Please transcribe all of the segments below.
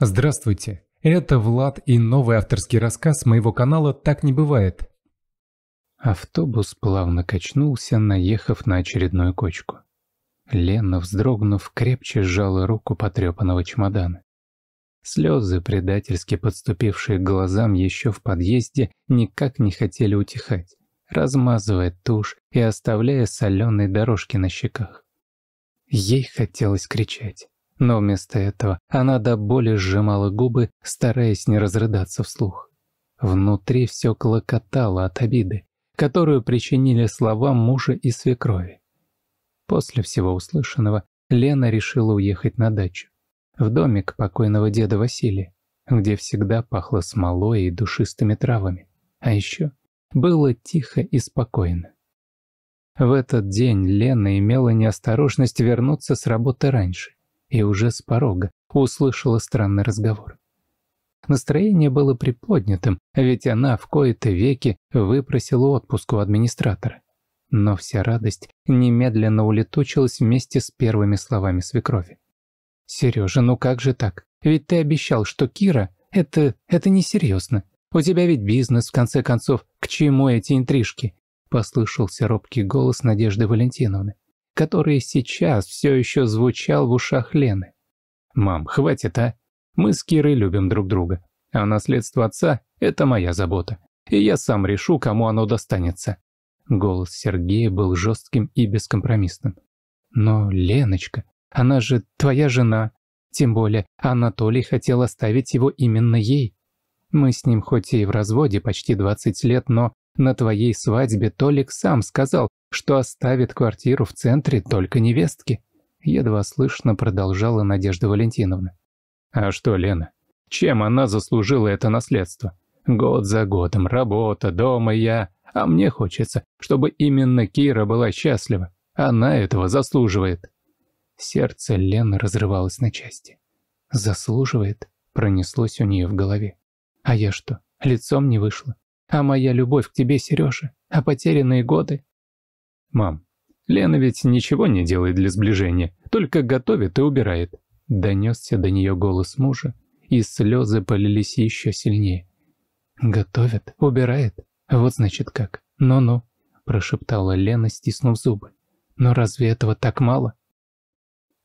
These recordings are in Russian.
Здравствуйте, это Влад и новый авторский рассказ моего канала «Так не бывает». Автобус плавно качнулся, наехав на очередную кочку. Лена, вздрогнув, крепче сжала руку потрепанного чемодана. Слезы, предательски подступившие к глазам еще в подъезде, никак не хотели утихать, размазывая тушь и оставляя соленые дорожки на щеках. Ей хотелось кричать но вместо этого она до боли сжимала губы, стараясь не разрыдаться вслух. Внутри все клокотало от обиды, которую причинили слова мужа и свекрови. После всего услышанного Лена решила уехать на дачу, в домик покойного деда Василия, где всегда пахло смолой и душистыми травами. А еще было тихо и спокойно. В этот день Лена имела неосторожность вернуться с работы раньше и уже с порога услышала странный разговор. Настроение было приподнятым, ведь она в кои-то веки выпросила отпуск у администратора. Но вся радость немедленно улетучилась вместе с первыми словами свекрови. «Сережа, ну как же так? Ведь ты обещал, что Кира – это... это несерьезно. У тебя ведь бизнес, в конце концов. К чему эти интрижки?» – послышался робкий голос Надежды Валентиновны который сейчас все еще звучал в ушах Лены. «Мам, хватит, а? Мы с Кирой любим друг друга, а наследство отца – это моя забота, и я сам решу, кому оно достанется». Голос Сергея был жестким и бескомпромиссным. «Но, Леночка, она же твоя жена. Тем более, Анатолий хотел оставить его именно ей. Мы с ним хоть и в разводе почти 20 лет, но на твоей свадьбе Толик сам сказал, что оставит квартиру в центре только невестки», — едва слышно продолжала Надежда Валентиновна. «А что, Лена, чем она заслужила это наследство? Год за годом, работа, дома, я. А мне хочется, чтобы именно Кира была счастлива. Она этого заслуживает». Сердце Лены разрывалось на части. «Заслуживает?» — пронеслось у нее в голове. «А я что, лицом не вышла? А моя любовь к тебе, Сережа? А потерянные годы? «Мам, Лена ведь ничего не делает для сближения, только готовит и убирает». Донесся до нее голос мужа, и слезы полились еще сильнее. «Готовит, убирает, вот значит как, ну-ну», – прошептала Лена, стиснув зубы. «Но разве этого так мало?»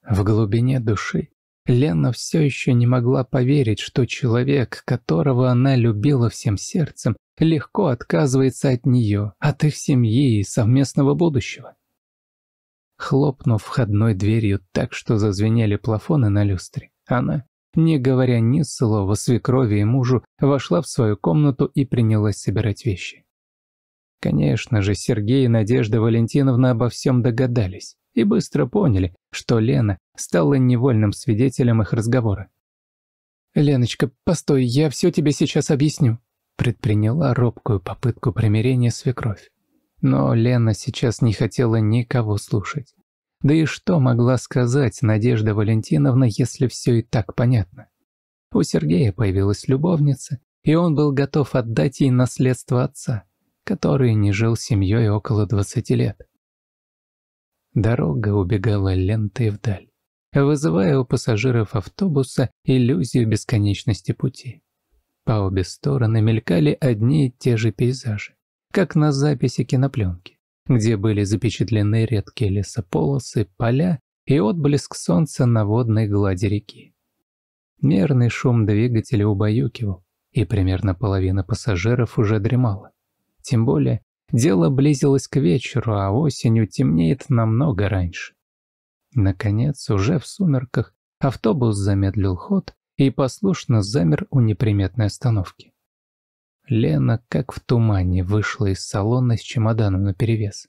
В глубине души Лена все еще не могла поверить, что человек, которого она любила всем сердцем, легко отказывается от нее, от их семьи и совместного будущего. Хлопнув входной дверью так, что зазвенели плафоны на люстре, она, не говоря ни слова свекрови и мужу, вошла в свою комнату и принялась собирать вещи. Конечно же, Сергей и Надежда Валентиновна обо всем догадались и быстро поняли, что Лена стала невольным свидетелем их разговора. «Леночка, постой, я все тебе сейчас объясню», предприняла робкую попытку примирения свекровь. Но Лена сейчас не хотела никого слушать. Да и что могла сказать Надежда Валентиновна, если все и так понятно? У Сергея появилась любовница, и он был готов отдать ей наследство отца, который не жил семьей около 20 лет. Дорога убегала лентой вдаль, вызывая у пассажиров автобуса иллюзию бесконечности пути. По обе стороны мелькали одни и те же пейзажи, как на записи кинопленки, где были запечатлены редкие лесополосы, поля и отблеск солнца на водной глади реки. Мерный шум двигателя убаюкивал, и примерно половина пассажиров уже дремала. Тем более, дело близилось к вечеру, а осенью темнеет намного раньше. Наконец, уже в сумерках, автобус замедлил ход, и послушно замер у неприметной остановки. Лена, как в тумане, вышла из салона с чемоданом наперевес.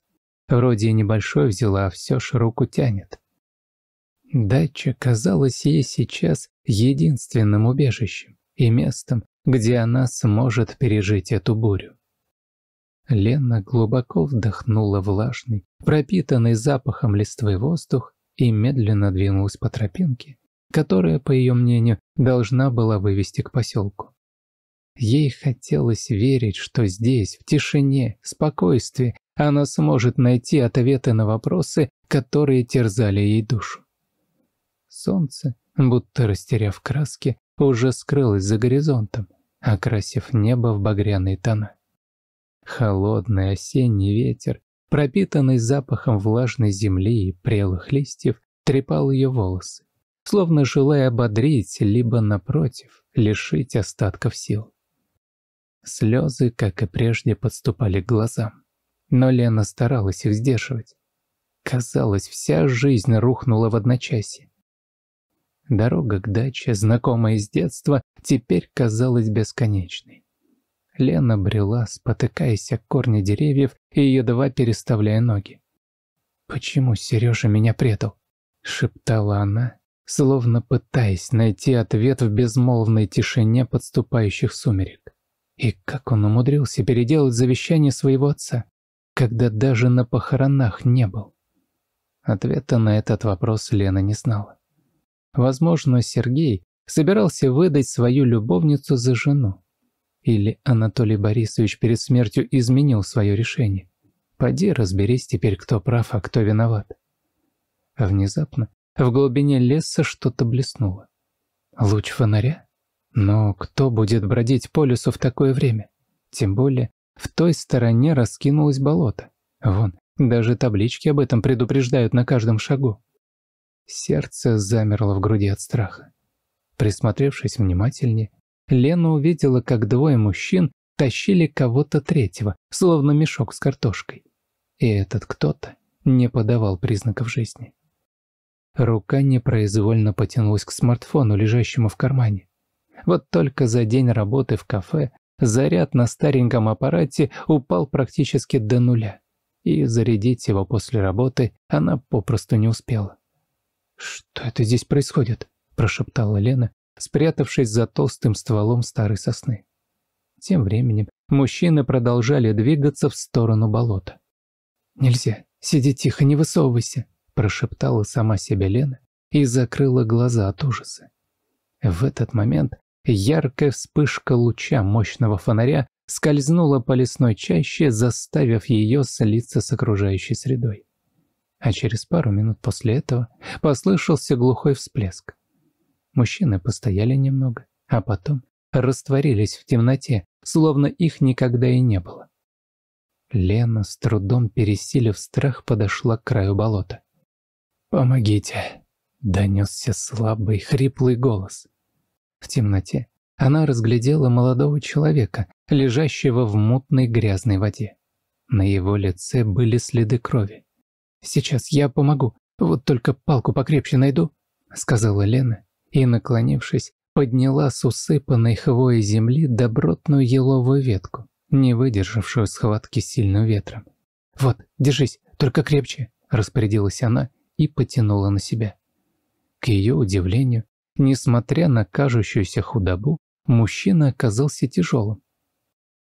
Вроде и небольшой взяла, а все ж тянет. Дача казалась ей сейчас единственным убежищем и местом, где она сможет пережить эту бурю. Лена глубоко вдохнула влажный, пропитанный запахом листвы воздух и медленно двинулась по тропинке, которая, по ее мнению, должна была вывести к поселку. Ей хотелось верить, что здесь, в тишине, спокойствии, она сможет найти ответы на вопросы, которые терзали ей душу. Солнце, будто растеряв краски, уже скрылось за горизонтом, окрасив небо в багряные тона. Холодный осенний ветер, пропитанный запахом влажной земли и прелых листьев, трепал ее волосы словно желая ободрить, либо, напротив, лишить остатков сил. Слезы, как и прежде, подступали к глазам, но Лена старалась их сдерживать. Казалось, вся жизнь рухнула в одночасье. Дорога к даче, знакомая с детства, теперь казалась бесконечной. Лена брела, спотыкаясь о корни деревьев и едва переставляя ноги. «Почему Сережа меня предал?» — шептала она, словно пытаясь найти ответ в безмолвной тишине подступающих сумерек. И как он умудрился переделать завещание своего отца, когда даже на похоронах не был? Ответа на этот вопрос Лена не знала. Возможно, Сергей собирался выдать свою любовницу за жену. Или Анатолий Борисович перед смертью изменил свое решение. Поди разберись теперь, кто прав, а кто виноват. А внезапно в глубине леса что-то блеснуло. Луч фонаря? Но кто будет бродить по лесу в такое время? Тем более, в той стороне раскинулось болото. Вон, даже таблички об этом предупреждают на каждом шагу. Сердце замерло в груди от страха. Присмотревшись внимательнее, Лена увидела, как двое мужчин тащили кого-то третьего, словно мешок с картошкой. И этот кто-то не подавал признаков жизни. Рука непроизвольно потянулась к смартфону, лежащему в кармане. Вот только за день работы в кафе заряд на стареньком аппарате упал практически до нуля. И зарядить его после работы она попросту не успела. «Что это здесь происходит?» – прошептала Лена, спрятавшись за толстым стволом старой сосны. Тем временем мужчины продолжали двигаться в сторону болота. «Нельзя. Сиди тихо, не высовывайся», прошептала сама себе Лена и закрыла глаза от ужаса. В этот момент яркая вспышка луча мощного фонаря скользнула по лесной чаще, заставив ее слиться с окружающей средой. А через пару минут после этого послышался глухой всплеск. Мужчины постояли немного, а потом растворились в темноте, словно их никогда и не было. Лена, с трудом пересилив страх, подошла к краю болота. «Помогите!» — донесся слабый, хриплый голос. В темноте она разглядела молодого человека, лежащего в мутной грязной воде. На его лице были следы крови. «Сейчас я помогу, вот только палку покрепче найду», — сказала Лена и, наклонившись, подняла с усыпанной хвоей земли добротную еловую ветку, не выдержавшую схватки сильным ветром. «Вот, держись, только крепче», — распорядилась она и потянула на себя. К ее удивлению, несмотря на кажущуюся худобу, мужчина оказался тяжелым.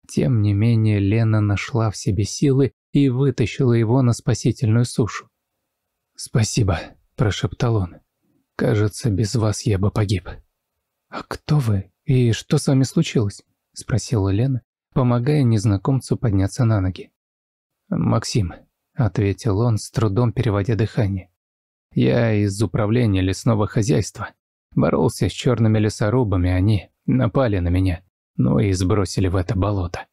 Тем не менее, Лена нашла в себе силы и вытащила его на спасительную сушу. «Спасибо», – прошептал он. «Кажется, без вас я бы погиб». «А кто вы и что с вами случилось?» – спросила Лена, помогая незнакомцу подняться на ноги. «Максим», – ответил он, с трудом переводя дыхание. Я из управления лесного хозяйства. Боролся с черными лесорубами, они напали на меня. Ну и сбросили в это болото.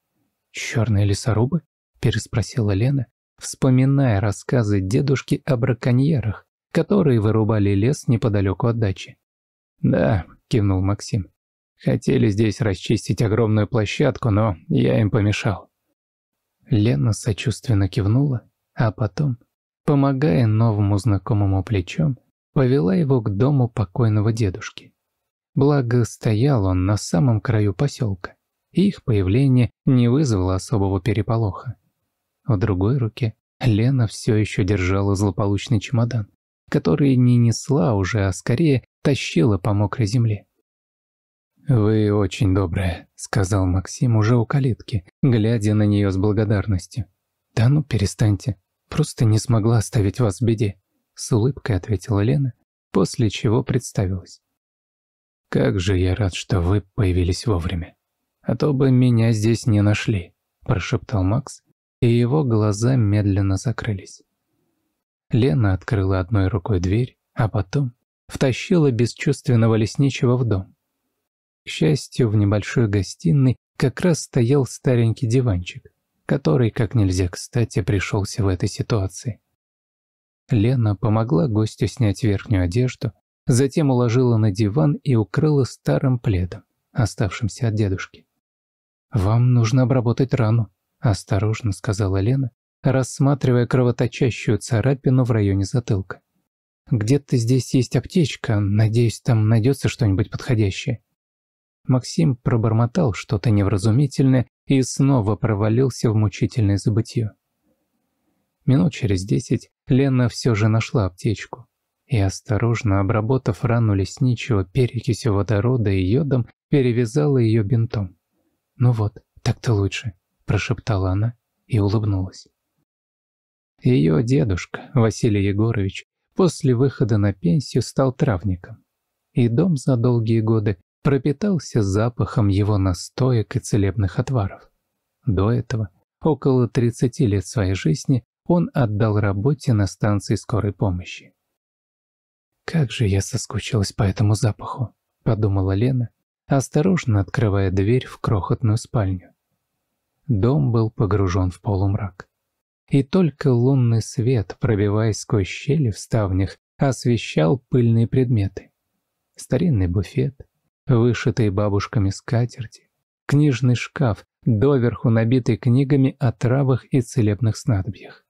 «Черные лесорубы?» – переспросила Лена, вспоминая рассказы дедушки о браконьерах, которые вырубали лес неподалеку от дачи. «Да», – кивнул Максим. «Хотели здесь расчистить огромную площадку, но я им помешал». Лена сочувственно кивнула, а потом помогая новому знакомому плечом, повела его к дому покойного дедушки. Благо, стоял он на самом краю поселка, и их появление не вызвало особого переполоха. В другой руке Лена все еще держала злополучный чемодан, который не несла уже, а скорее тащила по мокрой земле. «Вы очень добрая», — сказал Максим уже у калитки, глядя на нее с благодарностью. «Да ну перестаньте», Просто не смогла оставить вас в беде», — с улыбкой ответила Лена, после чего представилась. «Как же я рад, что вы появились вовремя. А то бы меня здесь не нашли», — прошептал Макс, и его глаза медленно закрылись. Лена открыла одной рукой дверь, а потом втащила бесчувственного лесничего в дом. К счастью, в небольшой гостиной как раз стоял старенький диванчик который как нельзя кстати пришелся в этой ситуации. Лена помогла гостю снять верхнюю одежду, затем уложила на диван и укрыла старым пледом, оставшимся от дедушки. «Вам нужно обработать рану», – осторожно сказала Лена, рассматривая кровоточащую царапину в районе затылка. «Где-то здесь есть аптечка, надеюсь, там найдется что-нибудь подходящее». Максим пробормотал что-то невразумительное и снова провалился в мучительное забытье. Минут через десять Лена все же нашла аптечку и, осторожно обработав рану лесничего перекисью водорода и йодом, перевязала ее бинтом. «Ну вот, так-то лучше», – прошептала она и улыбнулась. Ее дедушка, Василий Егорович, после выхода на пенсию стал травником, и дом за долгие годы пропитался запахом его настоек и целебных отваров. До этого, около 30 лет своей жизни, он отдал работе на станции скорой помощи. «Как же я соскучилась по этому запаху», – подумала Лена, осторожно открывая дверь в крохотную спальню. Дом был погружен в полумрак. И только лунный свет, пробиваясь сквозь щели в ставнях, освещал пыльные предметы. Старинный буфет, вышитые бабушками скатерти, книжный шкаф, доверху набитый книгами о травах и целебных снадобьях.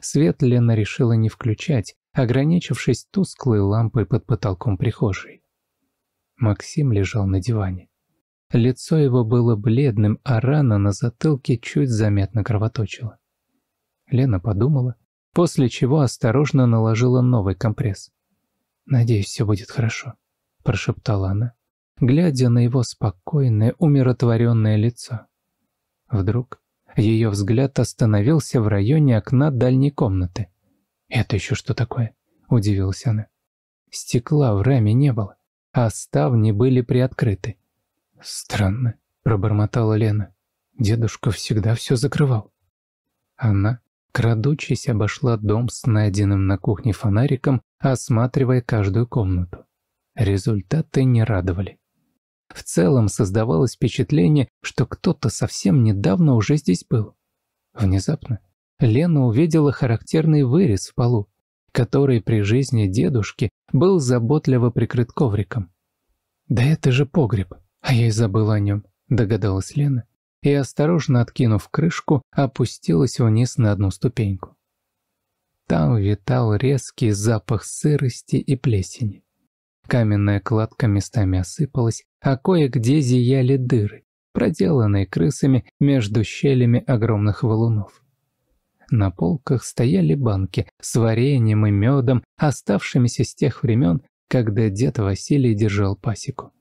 Свет Лена решила не включать, ограничившись тусклой лампой под потолком прихожей. Максим лежал на диване. Лицо его было бледным, а рана на затылке чуть заметно кровоточила. Лена подумала, после чего осторожно наложила новый компресс. «Надеюсь, все будет хорошо». — прошептала она, глядя на его спокойное, умиротворенное лицо. Вдруг ее взгляд остановился в районе окна дальней комнаты. «Это еще что такое?» — удивилась она. Стекла в раме не было, а ставни были приоткрыты. «Странно», — пробормотала Лена. «Дедушка всегда все закрывал». Она, крадучись, обошла дом с найденным на кухне фонариком, осматривая каждую комнату. Результаты не радовали. В целом создавалось впечатление, что кто-то совсем недавно уже здесь был. Внезапно Лена увидела характерный вырез в полу, который при жизни дедушки был заботливо прикрыт ковриком. «Да это же погреб, а я и забыла о нем», – догадалась Лена, и, осторожно откинув крышку, опустилась вниз на одну ступеньку. Там витал резкий запах сырости и плесени. Каменная кладка местами осыпалась, а кое-где зияли дыры, проделанные крысами между щелями огромных валунов. На полках стояли банки с вареньем и медом, оставшимися с тех времен, когда дед Василий держал пасеку.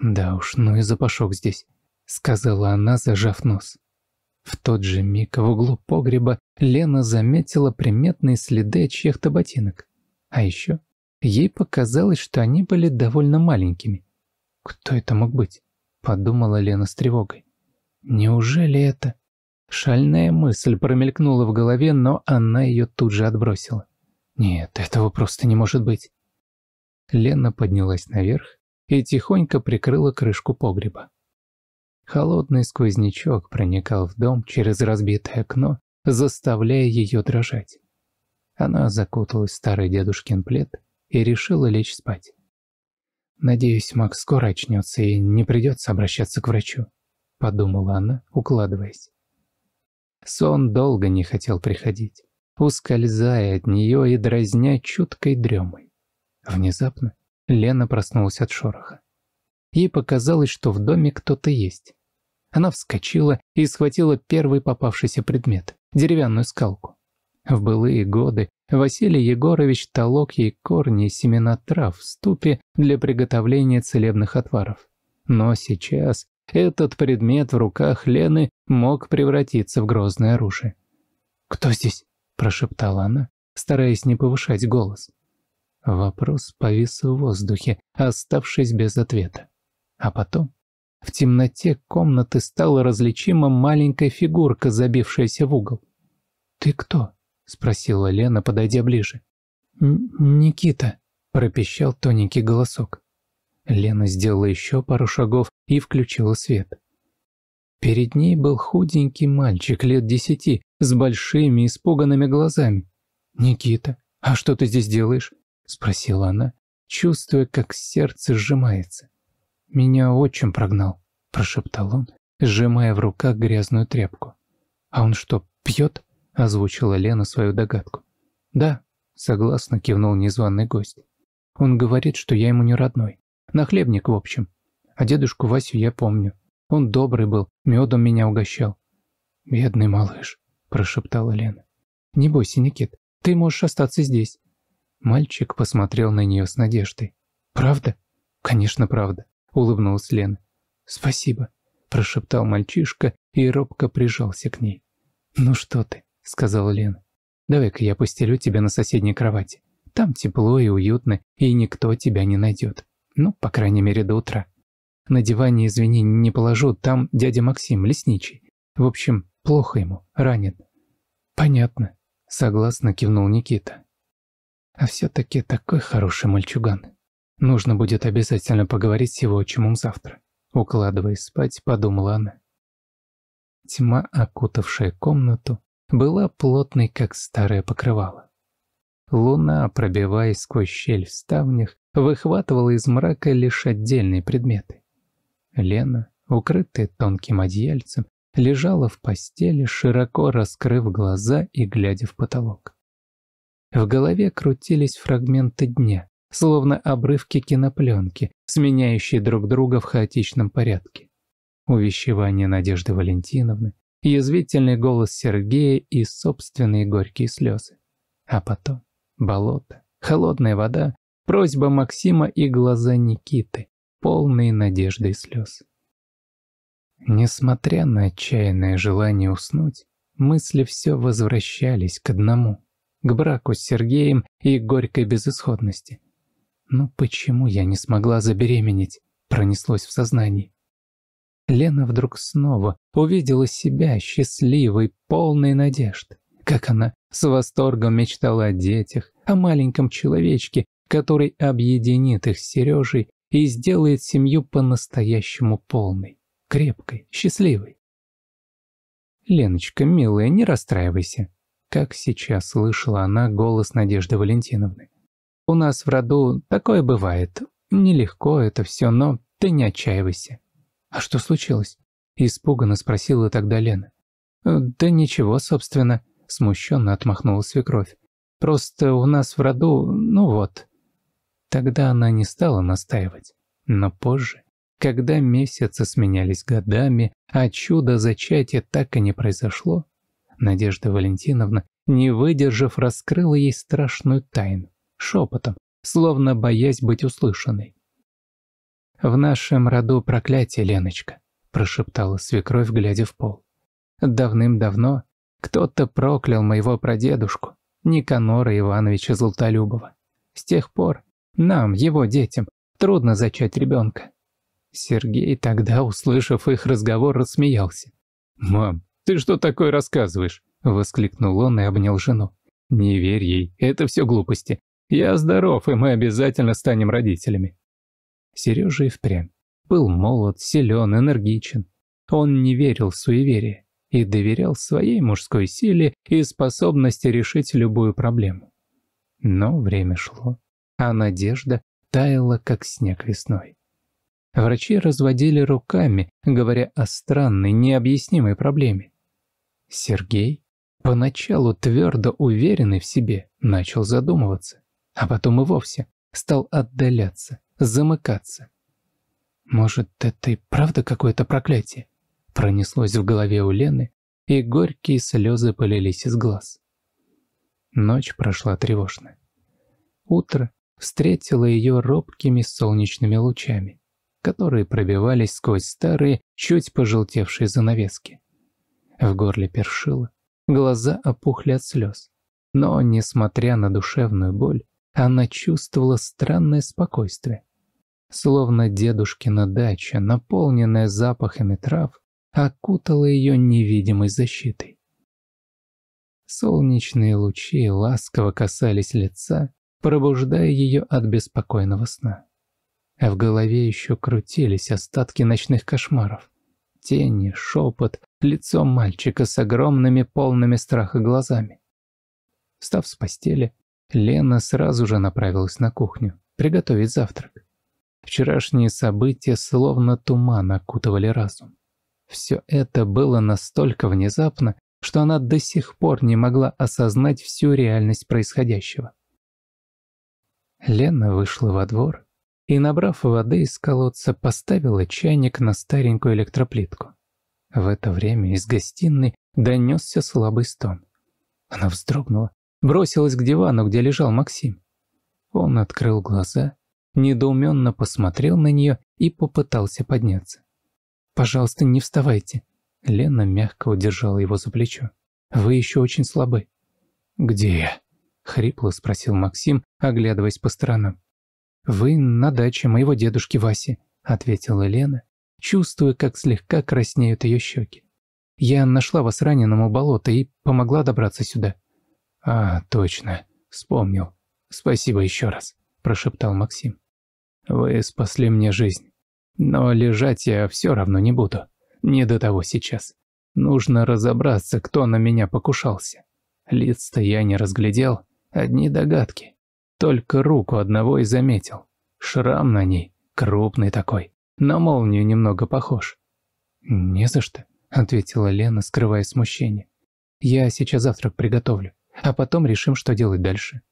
«Да уж, ну и запашок здесь», — сказала она, зажав нос. В тот же миг в углу погреба Лена заметила приметные следы чьих-то ботинок. А еще Ей показалось, что они были довольно маленькими. «Кто это мог быть?» – подумала Лена с тревогой. «Неужели это...» Шальная мысль промелькнула в голове, но она ее тут же отбросила. «Нет, этого просто не может быть». Лена поднялась наверх и тихонько прикрыла крышку погреба. Холодный сквознячок проникал в дом через разбитое окно, заставляя ее дрожать. Она закуталась в старый дедушкин плед и решила лечь спать. «Надеюсь, Макс скоро очнется и не придется обращаться к врачу», – подумала она, укладываясь. Сон долго не хотел приходить, ускользая от нее и дразня чуткой дремой. Внезапно Лена проснулась от шороха. Ей показалось, что в доме кто-то есть. Она вскочила и схватила первый попавшийся предмет – деревянную скалку. В былые годы Василий Егорович толок ей корни и семена трав в ступе для приготовления целебных отваров. Но сейчас этот предмет в руках Лены мог превратиться в грозное оружие. «Кто здесь?» – прошептала она, стараясь не повышать голос. Вопрос повис в воздухе, оставшись без ответа. А потом в темноте комнаты стала различима маленькая фигурка, забившаяся в угол. «Ты кто?» спросила Лена, подойдя ближе. «Никита», – пропищал тоненький голосок. Лена сделала еще пару шагов и включила свет. Перед ней был худенький мальчик лет десяти с большими испуганными глазами. «Никита, а что ты здесь делаешь?» – спросила она, чувствуя, как сердце сжимается. «Меня отчим прогнал», – прошептал он, сжимая в руках грязную тряпку. «А он что, пьет?» – озвучила Лена свою догадку. «Да», – согласно кивнул незваный гость. «Он говорит, что я ему не родной. Нахлебник, в общем. А дедушку Васю я помню. Он добрый был, медом меня угощал». «Бедный малыш», – прошептала Лена. «Не бойся, Никит, ты можешь остаться здесь». Мальчик посмотрел на нее с надеждой. «Правда?» «Конечно, правда», – улыбнулась Лена. «Спасибо», – прошептал мальчишка и робко прижался к ней. «Ну что ты, сказал Лен. «Давай-ка я постелю тебя на соседней кровати. Там тепло и уютно, и никто тебя не найдет. Ну, по крайней мере, до утра. На диване, извини, не положу, там дядя Максим, лесничий. В общем, плохо ему, ранен». «Понятно», – согласно кивнул Никита. «А все-таки такой хороший мальчуган. Нужно будет обязательно поговорить с его отчимом завтра». Укладываясь спать, подумала она. Тьма, окутавшая комнату, была плотной, как старое покрывало. Луна, пробиваясь сквозь щель в ставнях, выхватывала из мрака лишь отдельные предметы. Лена, укрытая тонким одеяльцем, лежала в постели, широко раскрыв глаза и глядя в потолок. В голове крутились фрагменты дня, словно обрывки кинопленки, сменяющие друг друга в хаотичном порядке. Увещевание Надежды Валентиновны, язвительный голос Сергея и собственные горькие слезы. А потом болото, холодная вода, просьба Максима и глаза Никиты, полные надежды и слез. Несмотря на отчаянное желание уснуть, мысли все возвращались к одному — к браку с Сергеем и горькой безысходности. «Ну почему я не смогла забеременеть?» — пронеслось в сознании. Лена вдруг снова увидела себя счастливой, полной надежд. Как она с восторгом мечтала о детях, о маленьком человечке, который объединит их с Сережей и сделает семью по-настоящему полной, крепкой, счастливой. «Леночка, милая, не расстраивайся», — как сейчас слышала она голос Надежды Валентиновны. «У нас в роду такое бывает. Нелегко это все, но ты не отчаивайся. «А что случилось?» – испуганно спросила тогда Лена. «Э, «Да ничего, собственно», – смущенно отмахнула свекровь. «Просто у нас в роду, ну вот». Тогда она не стала настаивать. Но позже, когда месяцы сменялись годами, а чудо зачатия так и не произошло, Надежда Валентиновна, не выдержав, раскрыла ей страшную тайну, шепотом, словно боясь быть услышанной. «В нашем роду проклятие, Леночка», – прошептала свекровь, глядя в пол. «Давным-давно кто-то проклял моего прадедушку, Никанора Ивановича Золотолюбова. С тех пор нам, его детям, трудно зачать ребенка». Сергей тогда, услышав их разговор, рассмеялся. «Мам, ты что такое рассказываешь?» – воскликнул он и обнял жену. «Не верь ей, это все глупости. Я здоров, и мы обязательно станем родителями». Сережа и впрямь был молод, силен, энергичен. Он не верил в суеверие и доверял своей мужской силе и способности решить любую проблему. Но время шло, а надежда таяла, как снег весной. Врачи разводили руками, говоря о странной, необъяснимой проблеме. Сергей, поначалу твердо уверенный в себе, начал задумываться, а потом и вовсе стал отдаляться, замыкаться. Может, это и правда какое-то проклятие? Пронеслось в голове у Лены, и горькие слезы полились из глаз. Ночь прошла тревожно. Утро встретило ее робкими солнечными лучами, которые пробивались сквозь старые, чуть пожелтевшие занавески. В горле першило, глаза опухли от слез. Но, несмотря на душевную боль, она чувствовала странное спокойствие, словно дедушкина дача, наполненная запахами трав, окутала ее невидимой защитой. Солнечные лучи ласково касались лица, пробуждая ее от беспокойного сна. А в голове еще крутились остатки ночных кошмаров. Тени, шепот, лицо мальчика с огромными полными страха глазами. Встав с постели, Лена сразу же направилась на кухню, приготовить завтрак. Вчерашние события словно туман окутывали разум. Все это было настолько внезапно, что она до сих пор не могла осознать всю реальность происходящего. Лена вышла во двор и, набрав воды из колодца, поставила чайник на старенькую электроплитку. В это время из гостиной донесся слабый стон. Она вздрогнула, бросилась к дивану, где лежал Максим. Он открыл глаза недоуменно посмотрел на нее и попытался подняться. «Пожалуйста, не вставайте». Лена мягко удержала его за плечо. «Вы еще очень слабы». «Где я?» — хрипло спросил Максим, оглядываясь по сторонам. «Вы на даче моего дедушки Васи», — ответила Лена, чувствуя, как слегка краснеют ее щеки. «Я нашла вас раненым у болота и помогла добраться сюда». «А, точно, вспомнил. Спасибо еще раз», — прошептал Максим. Вы спасли мне жизнь. Но лежать я все равно не буду. Не до того сейчас. Нужно разобраться, кто на меня покушался. Лиц-то я не разглядел, одни догадки. Только руку одного и заметил. Шрам на ней, крупный такой, на молнию немного похож. «Не за что», — ответила Лена, скрывая смущение. «Я сейчас завтрак приготовлю, а потом решим, что делать дальше».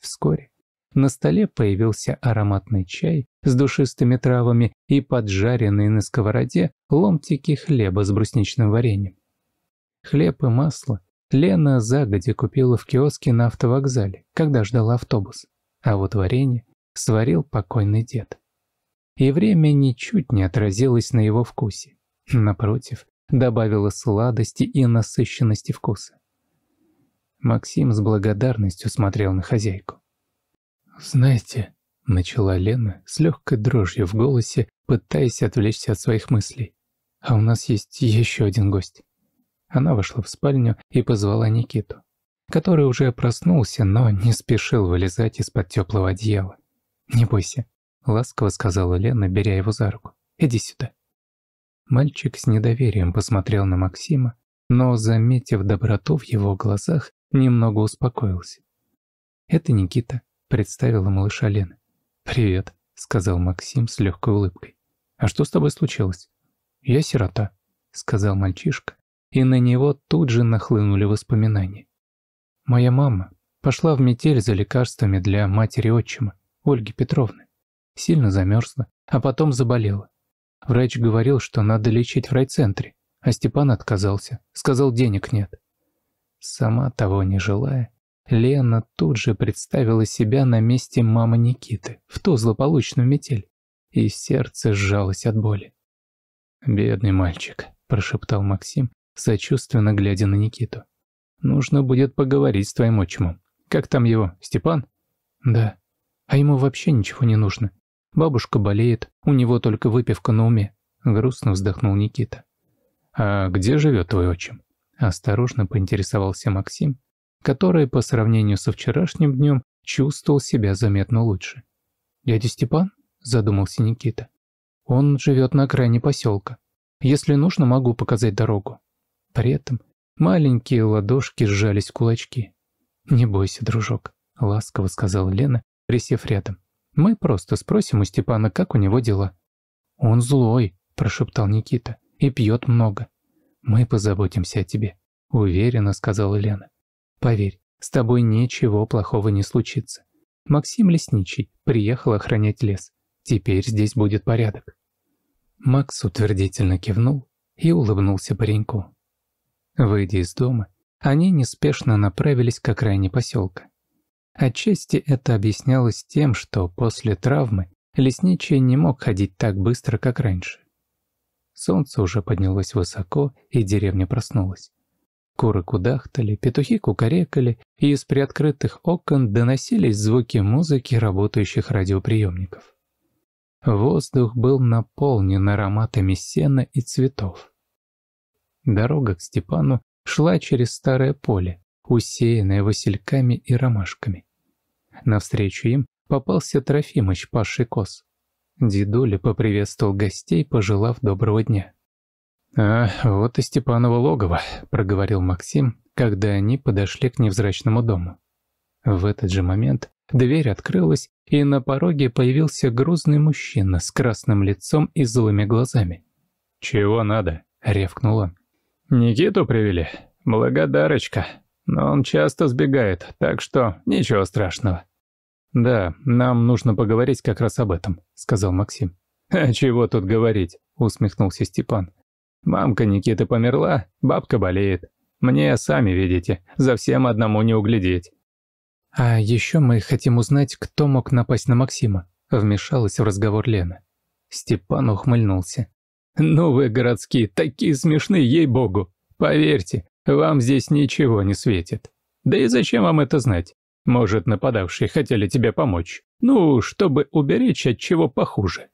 Вскоре на столе появился ароматный чай с душистыми травами и поджаренные на сковороде ломтики хлеба с брусничным вареньем. Хлеб и масло Лена загодя купила в киоске на автовокзале, когда ждала автобус, а вот варенье сварил покойный дед. И время ничуть не отразилось на его вкусе. Напротив, добавило сладости и насыщенности вкуса. Максим с благодарностью смотрел на хозяйку. «Знаете», — начала Лена с легкой дрожью в голосе, пытаясь отвлечься от своих мыслей, «а у нас есть еще один гость». Она вошла в спальню и позвала Никиту, который уже проснулся, но не спешил вылезать из-под теплого одеяла. «Не бойся», — ласково сказала Лена, беря его за руку. «Иди сюда». Мальчик с недоверием посмотрел на Максима, но, заметив доброту в его глазах, немного успокоился. «Это Никита», Представила малыша Лена. «Привет», — сказал Максим с легкой улыбкой. «А что с тобой случилось?» «Я сирота», — сказал мальчишка, и на него тут же нахлынули воспоминания. «Моя мама пошла в метель за лекарствами для матери отчима, Ольги Петровны. Сильно замерзла, а потом заболела. Врач говорил, что надо лечить в райцентре, а Степан отказался, сказал, денег нет. Сама того не желая, Лена тут же представила себя на месте мамы Никиты в ту злополучную метель, и сердце сжалось от боли. «Бедный мальчик», – прошептал Максим, сочувственно глядя на Никиту. «Нужно будет поговорить с твоим отчимом. Как там его, Степан?» «Да. А ему вообще ничего не нужно. Бабушка болеет, у него только выпивка на уме», – грустно вздохнул Никита. «А где живет твой отчим?» – осторожно поинтересовался Максим, который по сравнению со вчерашним днем чувствовал себя заметно лучше. «Дядя Степан?» – задумался Никита. «Он живет на окраине поселка. Если нужно, могу показать дорогу». При этом маленькие ладошки сжались в кулачки. «Не бойся, дружок», – ласково сказала Лена, присев рядом. «Мы просто спросим у Степана, как у него дела». «Он злой», – прошептал Никита, – «и пьет много». «Мы позаботимся о тебе», – уверенно сказала Лена. Поверь, с тобой ничего плохого не случится. Максим Лесничий приехал охранять лес. Теперь здесь будет порядок». Макс утвердительно кивнул и улыбнулся пареньку. Выйдя из дома, они неспешно направились к окраине поселка. Отчасти это объяснялось тем, что после травмы лесничий не мог ходить так быстро, как раньше. Солнце уже поднялось высоко, и деревня проснулась. Куры кудахтали, петухи кукарекали, и из приоткрытых окон доносились звуки музыки работающих радиоприемников. Воздух был наполнен ароматами сена и цветов. Дорога к Степану шла через старое поле, усеянное васильками и ромашками. Навстречу им попался Трофимыч, павший коз. Дедуля поприветствовал гостей, пожелав доброго дня. «А, вот и Степанова логово», — проговорил Максим, когда они подошли к невзрачному дому. В этот же момент дверь открылась, и на пороге появился грузный мужчина с красным лицом и злыми глазами. «Чего надо?» — ревкнул он. «Никиту привели. Благодарочка. Но он часто сбегает, так что ничего страшного». «Да, нам нужно поговорить как раз об этом», — сказал Максим. «А чего тут говорить?» — усмехнулся Степан. Мамка Никиты померла, бабка болеет. Мне, сами видите, за всем одному не углядеть». «А еще мы хотим узнать, кто мог напасть на Максима», – вмешалась в разговор Лена. Степан ухмыльнулся. «Ну вы, городские, такие смешные, ей-богу! Поверьте, вам здесь ничего не светит. Да и зачем вам это знать? Может, нападавшие хотели тебе помочь? Ну, чтобы уберечь от чего похуже».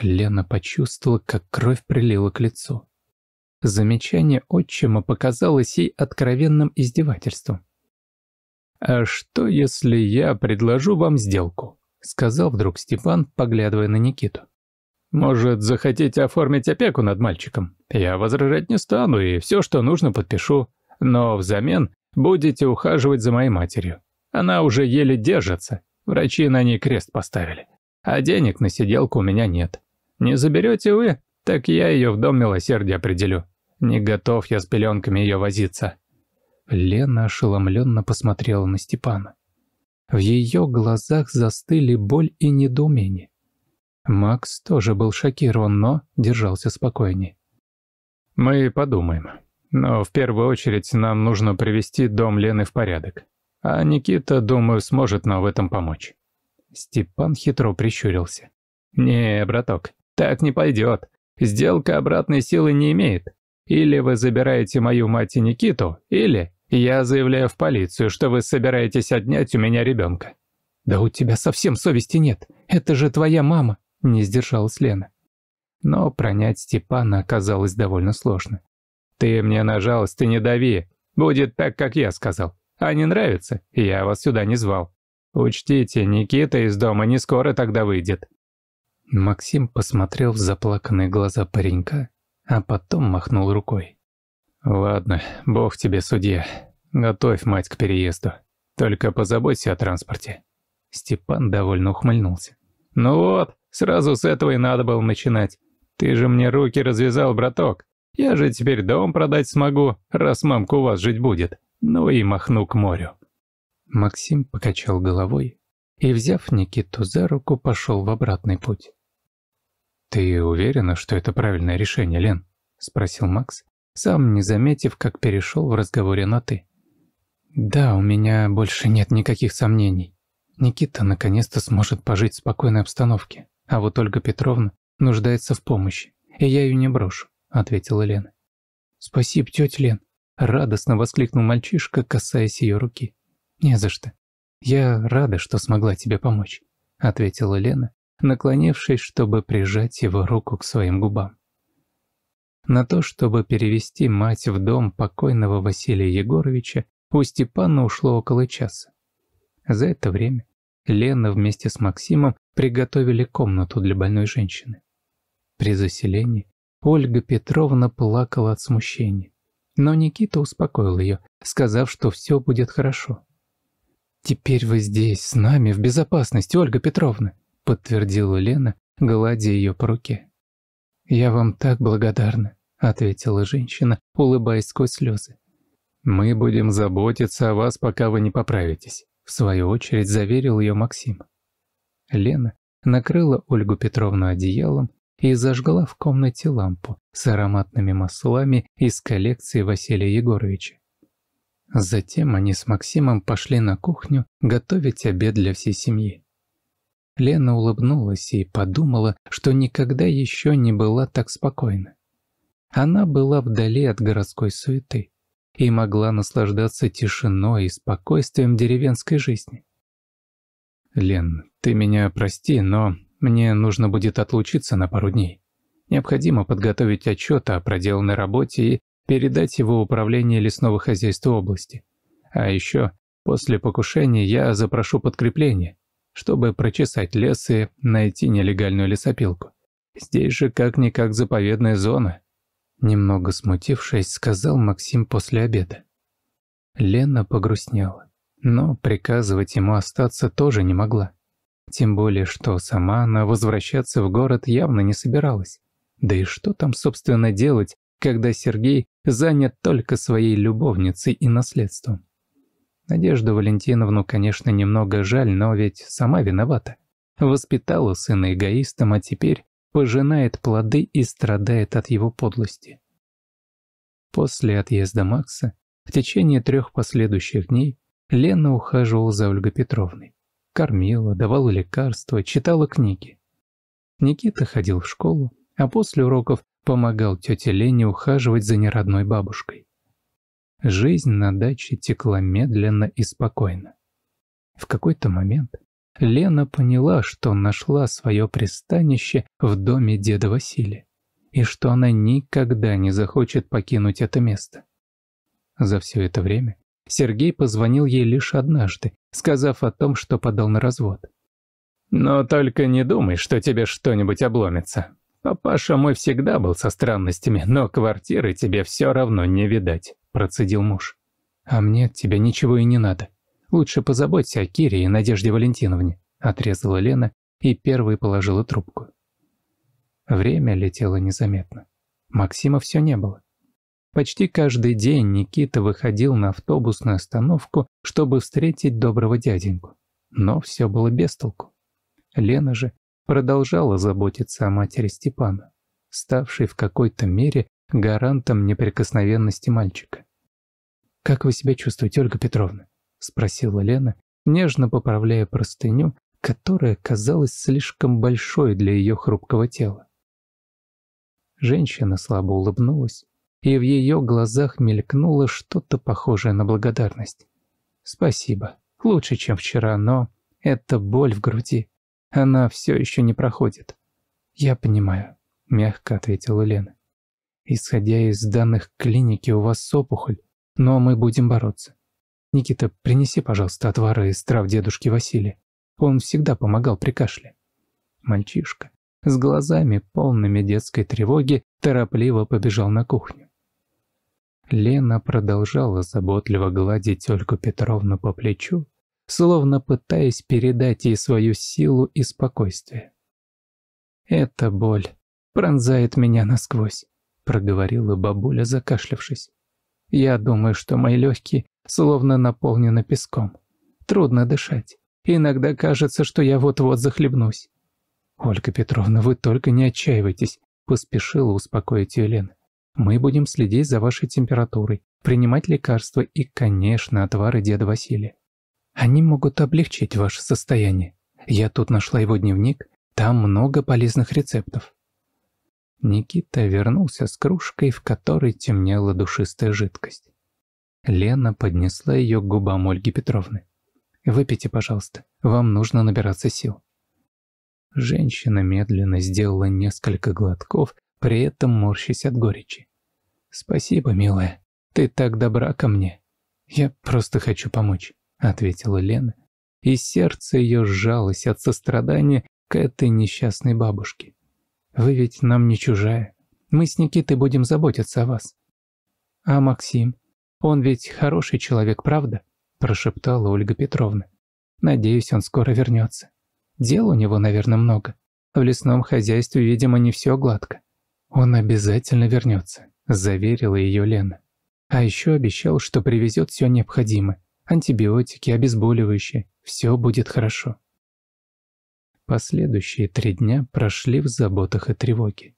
Лена почувствовала, как кровь прилила к лицу. Замечание отчима показалось ей откровенным издевательством. «А что, если я предложу вам сделку?» — сказал вдруг Степан, поглядывая на Никиту. «Может, захотите оформить опеку над мальчиком? Я возражать не стану и все, что нужно, подпишу. Но взамен будете ухаживать за моей матерью. Она уже еле держится, врачи на ней крест поставили. А денег на сиделку у меня нет. Не заберете вы, так я ее в дом милосердия определю. Не готов я с пеленками ее возиться». Лена ошеломленно посмотрела на Степана. В ее глазах застыли боль и недоумение. Макс тоже был шокирован, но держался спокойнее. «Мы подумаем. Но в первую очередь нам нужно привести дом Лены в порядок. А Никита, думаю, сможет нам в этом помочь». Степан хитро прищурился. «Не, браток, так не пойдет сделка обратной силы не имеет. Или вы забираете мою мать и Никиту, или я заявляю в полицию, что вы собираетесь отнять у меня ребенка». «Да у тебя совсем совести нет. Это же твоя мама!» – не сдержалась Лена. Но пронять Степана оказалось довольно сложно. «Ты мне нажалась, ты не дави. Будет так, как я сказал. А не нравится? Я вас сюда не звал. Учтите, Никита из дома не скоро тогда выйдет. Максим посмотрел в заплаканные глаза паренька, а потом махнул рукой. «Ладно, бог тебе судья. Готовь мать к переезду. Только позаботься о транспорте». Степан довольно ухмыльнулся. «Ну вот, сразу с этого и надо было начинать. Ты же мне руки развязал, браток. Я же теперь дом продать смогу, раз мамка у вас жить будет. Ну и махну к морю». Максим покачал головой и, взяв Никиту за руку, пошел в обратный путь. «Ты уверена, что это правильное решение, Лен?» — спросил Макс, сам не заметив, как перешел в разговоре на «ты». «Да, у меня больше нет никаких сомнений. Никита наконец-то сможет пожить в спокойной обстановке, а вот Ольга Петровна нуждается в помощи, и я ее не брошу», — ответила Лена. «Спасибо, тетя Лен», — радостно воскликнул мальчишка, касаясь ее руки. «Не за что. Я рада, что смогла тебе помочь», — ответила Лена, наклонившись, чтобы прижать его руку к своим губам. На то, чтобы перевести мать в дом покойного Василия Егоровича, у Степана ушло около часа. За это время Лена вместе с Максимом приготовили комнату для больной женщины. При заселении Ольга Петровна плакала от смущения, но Никита успокоил ее, сказав, что все будет хорошо. «Теперь вы здесь, с нами, в безопасности, Ольга Петровна», подтвердила Лена, гладя ее по руке. «Я вам так благодарна», — ответила женщина, улыбаясь сквозь слезы. «Мы будем заботиться о вас, пока вы не поправитесь», — в свою очередь заверил ее Максим. Лена накрыла Ольгу Петровну одеялом и зажгла в комнате лампу с ароматными маслами из коллекции Василия Егоровича. Затем они с Максимом пошли на кухню готовить обед для всей семьи. Лена улыбнулась и подумала, что никогда еще не была так спокойна. Она была вдали от городской суеты и могла наслаждаться тишиной и спокойствием деревенской жизни. «Лен, ты меня прости, но мне нужно будет отлучиться на пару дней. Необходимо подготовить отчет о проделанной работе и передать его в управление лесного хозяйства области. А еще, после покушения я запрошу подкрепление чтобы прочесать лес и найти нелегальную лесопилку. Здесь же как-никак заповедная зона. Немного смутившись, сказал Максим после обеда. Лена погрустнела, но приказывать ему остаться тоже не могла. Тем более, что сама она возвращаться в город явно не собиралась. Да и что там, собственно, делать, когда Сергей занят только своей любовницей и наследством? Надежду Валентиновну, конечно, немного жаль, но ведь сама виновата. Воспитала сына эгоистом, а теперь пожинает плоды и страдает от его подлости. После отъезда Макса, в течение трех последующих дней, Лена ухаживала за Ольгой Петровной. Кормила, давала лекарства, читала книги. Никита ходил в школу, а после уроков помогал тете Лене ухаживать за неродной бабушкой. Жизнь на даче текла медленно и спокойно. В какой-то момент Лена поняла, что нашла свое пристанище в доме деда Василия, и что она никогда не захочет покинуть это место. За все это время Сергей позвонил ей лишь однажды, сказав о том, что подал на развод. «Но только не думай, что тебе что-нибудь обломится. Папаша мой всегда был со странностями, но квартиры тебе все равно не видать. – процедил муж. «А мне от тебя ничего и не надо. Лучше позаботься о Кире и Надежде Валентиновне», – отрезала Лена и первой положила трубку. Время летело незаметно. Максима все не было. Почти каждый день Никита выходил на автобусную остановку, чтобы встретить доброго дяденьку. Но все было без толку. Лена же продолжала заботиться о матери Степана, ставшей в какой-то мере гарантом неприкосновенности мальчика. «Как вы себя чувствуете, Ольга Петровна?» – спросила Лена, нежно поправляя простыню, которая казалась слишком большой для ее хрупкого тела. Женщина слабо улыбнулась, и в ее глазах мелькнуло что-то похожее на благодарность. «Спасибо. Лучше, чем вчера, но это боль в груди. Она все еще не проходит». «Я понимаю», — мягко ответила Лена. Исходя из данных клиники, у вас опухоль, но мы будем бороться. Никита, принеси, пожалуйста, отвары из трав дедушки Василия. Он всегда помогал при кашле. Мальчишка с глазами, полными детской тревоги, торопливо побежал на кухню. Лена продолжала заботливо гладить Ольгу Петровну по плечу, словно пытаясь передать ей свою силу и спокойствие. «Эта боль пронзает меня насквозь проговорила бабуля, закашлявшись. «Я думаю, что мои легкие словно наполнены песком. Трудно дышать. Иногда кажется, что я вот-вот захлебнусь». «Ольга Петровна, вы только не отчаивайтесь», – поспешила успокоить Елена. «Мы будем следить за вашей температурой, принимать лекарства и, конечно, отвары деда Василия. Они могут облегчить ваше состояние. Я тут нашла его дневник, там много полезных рецептов. Никита вернулся с кружкой, в которой темнела душистая жидкость. Лена поднесла ее к губам Ольги Петровны. «Выпейте, пожалуйста, вам нужно набираться сил». Женщина медленно сделала несколько глотков, при этом морщась от горечи. «Спасибо, милая, ты так добра ко мне. Я просто хочу помочь», — ответила Лена. И сердце ее сжалось от сострадания к этой несчастной бабушке. Вы ведь нам не чужая. Мы с Никитой будем заботиться о вас». «А Максим? Он ведь хороший человек, правда?» – прошептала Ольга Петровна. «Надеюсь, он скоро вернется. Дел у него, наверное, много. В лесном хозяйстве, видимо, не все гладко. Он обязательно вернется», – заверила ее Лена. А еще обещал, что привезет все необходимое. Антибиотики, обезболивающие. Все будет хорошо. Последующие три дня прошли в заботах и тревоге.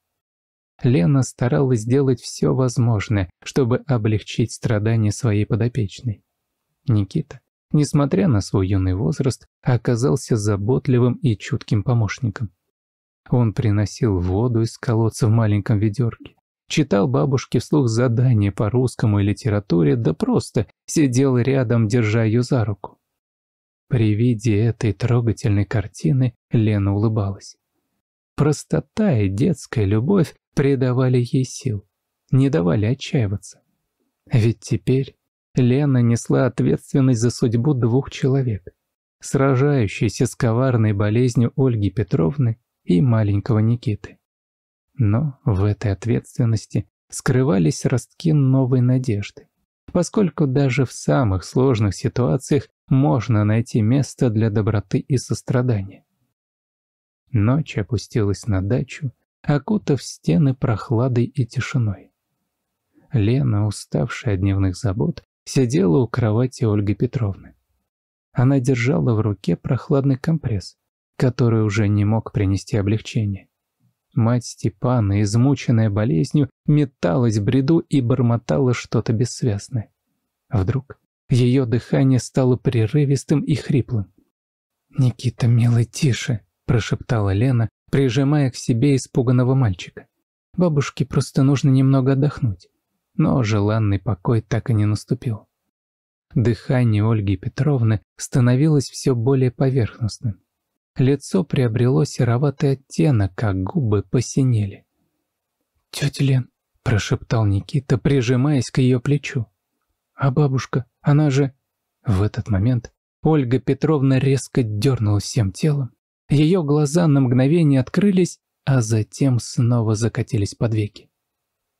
Лена старалась сделать все возможное, чтобы облегчить страдания своей подопечной. Никита, несмотря на свой юный возраст, оказался заботливым и чутким помощником. Он приносил воду из колодца в маленьком ведерке, читал бабушке вслух задания по русскому и литературе, да просто сидел рядом, держа ее за руку. При виде этой трогательной картины Лена улыбалась. Простота и детская любовь придавали ей сил, не давали отчаиваться. Ведь теперь Лена несла ответственность за судьбу двух человек, сражающейся с коварной болезнью Ольги Петровны и маленького Никиты. Но в этой ответственности скрывались ростки новой надежды, поскольку даже в самых сложных ситуациях можно найти место для доброты и сострадания. Ночь опустилась на дачу, окутав стены прохладой и тишиной. Лена, уставшая от дневных забот, сидела у кровати Ольги Петровны. Она держала в руке прохладный компресс, который уже не мог принести облегчение. Мать Степана, измученная болезнью, металась в бреду и бормотала что-то бессвязное. Вдруг ее дыхание стало прерывистым и хриплым. «Никита, милый, тише!» – прошептала Лена, прижимая к себе испуганного мальчика. «Бабушке просто нужно немного отдохнуть». Но желанный покой так и не наступил. Дыхание Ольги Петровны становилось все более поверхностным. Лицо приобрело сероватый оттенок, как губы посинели. «Тетя Лен», – прошептал Никита, прижимаясь к ее плечу. «А бабушка, она же...» В этот момент Ольга Петровна резко дернулась всем телом. Ее глаза на мгновение открылись, а затем снова закатились под веки.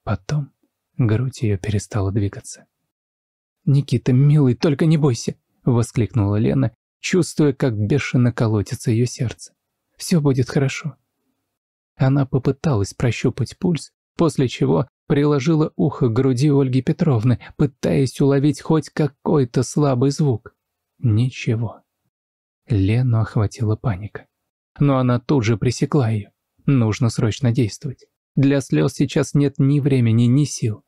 Потом грудь ее перестала двигаться. «Никита, милый, только не бойся!» – воскликнула Лена, чувствуя, как бешено колотится ее сердце. «Все будет хорошо». Она попыталась прощупать пульс, после чего приложила ухо к груди Ольги Петровны, пытаясь уловить хоть какой-то слабый звук. Ничего. Лену охватила паника. Но она тут же пресекла ее. Нужно срочно действовать. Для слез сейчас нет ни времени, ни сил.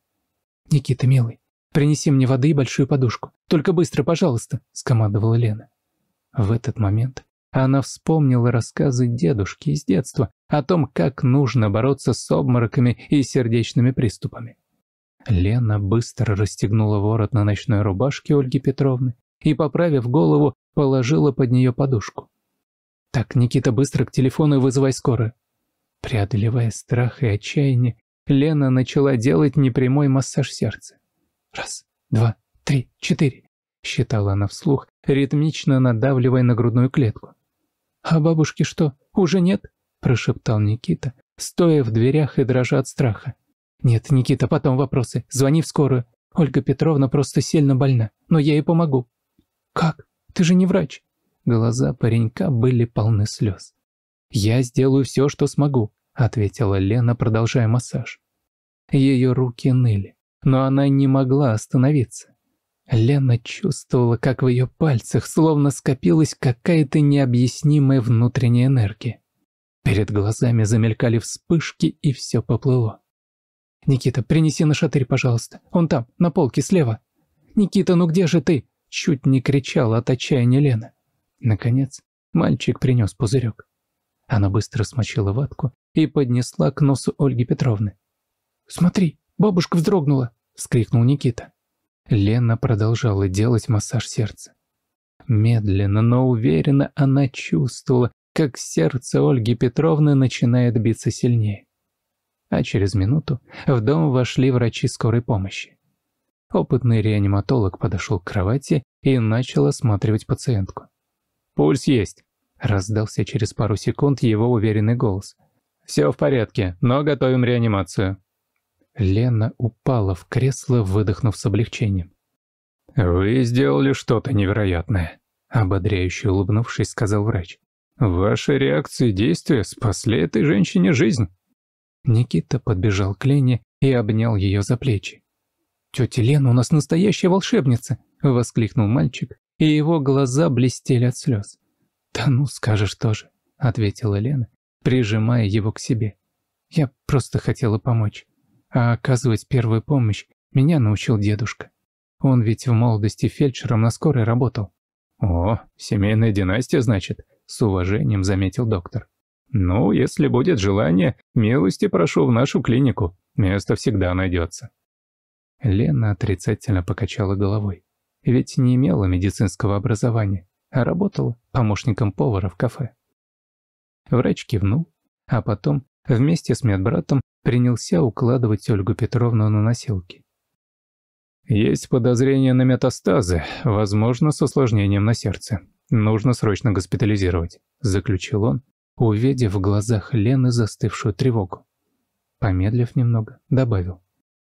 «Никита, милый, принеси мне воды и большую подушку. Только быстро, пожалуйста», — скомандовала Лена. В этот момент она вспомнила рассказы дедушки из детства, о том, как нужно бороться с обмороками и сердечными приступами. Лена быстро расстегнула ворот на ночной рубашке Ольги Петровны и, поправив голову, положила под нее подушку. «Так, Никита, быстро к телефону и вызывай скорую». Преодолевая страх и отчаяние, Лена начала делать непрямой массаж сердца. «Раз, два, три, четыре», — считала она вслух, ритмично надавливая на грудную клетку. «А бабушки что, уже нет?» прошептал Никита, стоя в дверях и дрожа от страха. «Нет, Никита, потом вопросы. Звони в скорую. Ольга Петровна просто сильно больна, но я ей помогу». «Как? Ты же не врач». Глаза паренька были полны слез. «Я сделаю все, что смогу», — ответила Лена, продолжая массаж. Ее руки ныли, но она не могла остановиться. Лена чувствовала, как в ее пальцах словно скопилась какая-то необъяснимая внутренняя энергия. Перед глазами замелькали вспышки, и все поплыло. «Никита, принеси на шатырь, пожалуйста. Он там, на полке слева». «Никита, ну где же ты?» Чуть не кричала от отчаяния Лена. Наконец, мальчик принес пузырек. Она быстро смочила ватку и поднесла к носу Ольги Петровны. «Смотри, бабушка вздрогнула!» – вскрикнул Никита. Лена продолжала делать массаж сердца. Медленно, но уверенно она чувствовала, как сердце Ольги Петровны начинает биться сильнее. А через минуту в дом вошли врачи скорой помощи. Опытный реаниматолог подошел к кровати и начал осматривать пациентку. «Пульс есть», – раздался через пару секунд его уверенный голос. «Все в порядке, но готовим реанимацию». Лена упала в кресло, выдохнув с облегчением. «Вы сделали что-то невероятное», — ободряюще улыбнувшись, сказал врач. Ваши реакции и действия спасли этой женщине жизнь. Никита подбежал к Лене и обнял ее за плечи. «Тетя Лена у нас настоящая волшебница!» – воскликнул мальчик, и его глаза блестели от слез. «Да ну, скажешь тоже», – ответила Лена, прижимая его к себе. «Я просто хотела помочь. А оказывать первую помощь меня научил дедушка. Он ведь в молодости фельдшером на скорой работал». «О, семейная династия, значит?» с уважением заметил доктор. «Ну, если будет желание, милости прошу в нашу клинику. Место всегда найдется». Лена отрицательно покачала головой. Ведь не имела медицинского образования, а работала помощником повара в кафе. Врач кивнул, а потом вместе с медбратом принялся укладывать Ольгу Петровну на носилки. «Есть подозрение на метастазы, возможно, с осложнением на сердце», Нужно срочно госпитализировать», – заключил он, увидев в глазах Лены застывшую тревогу. Помедлив немного, добавил.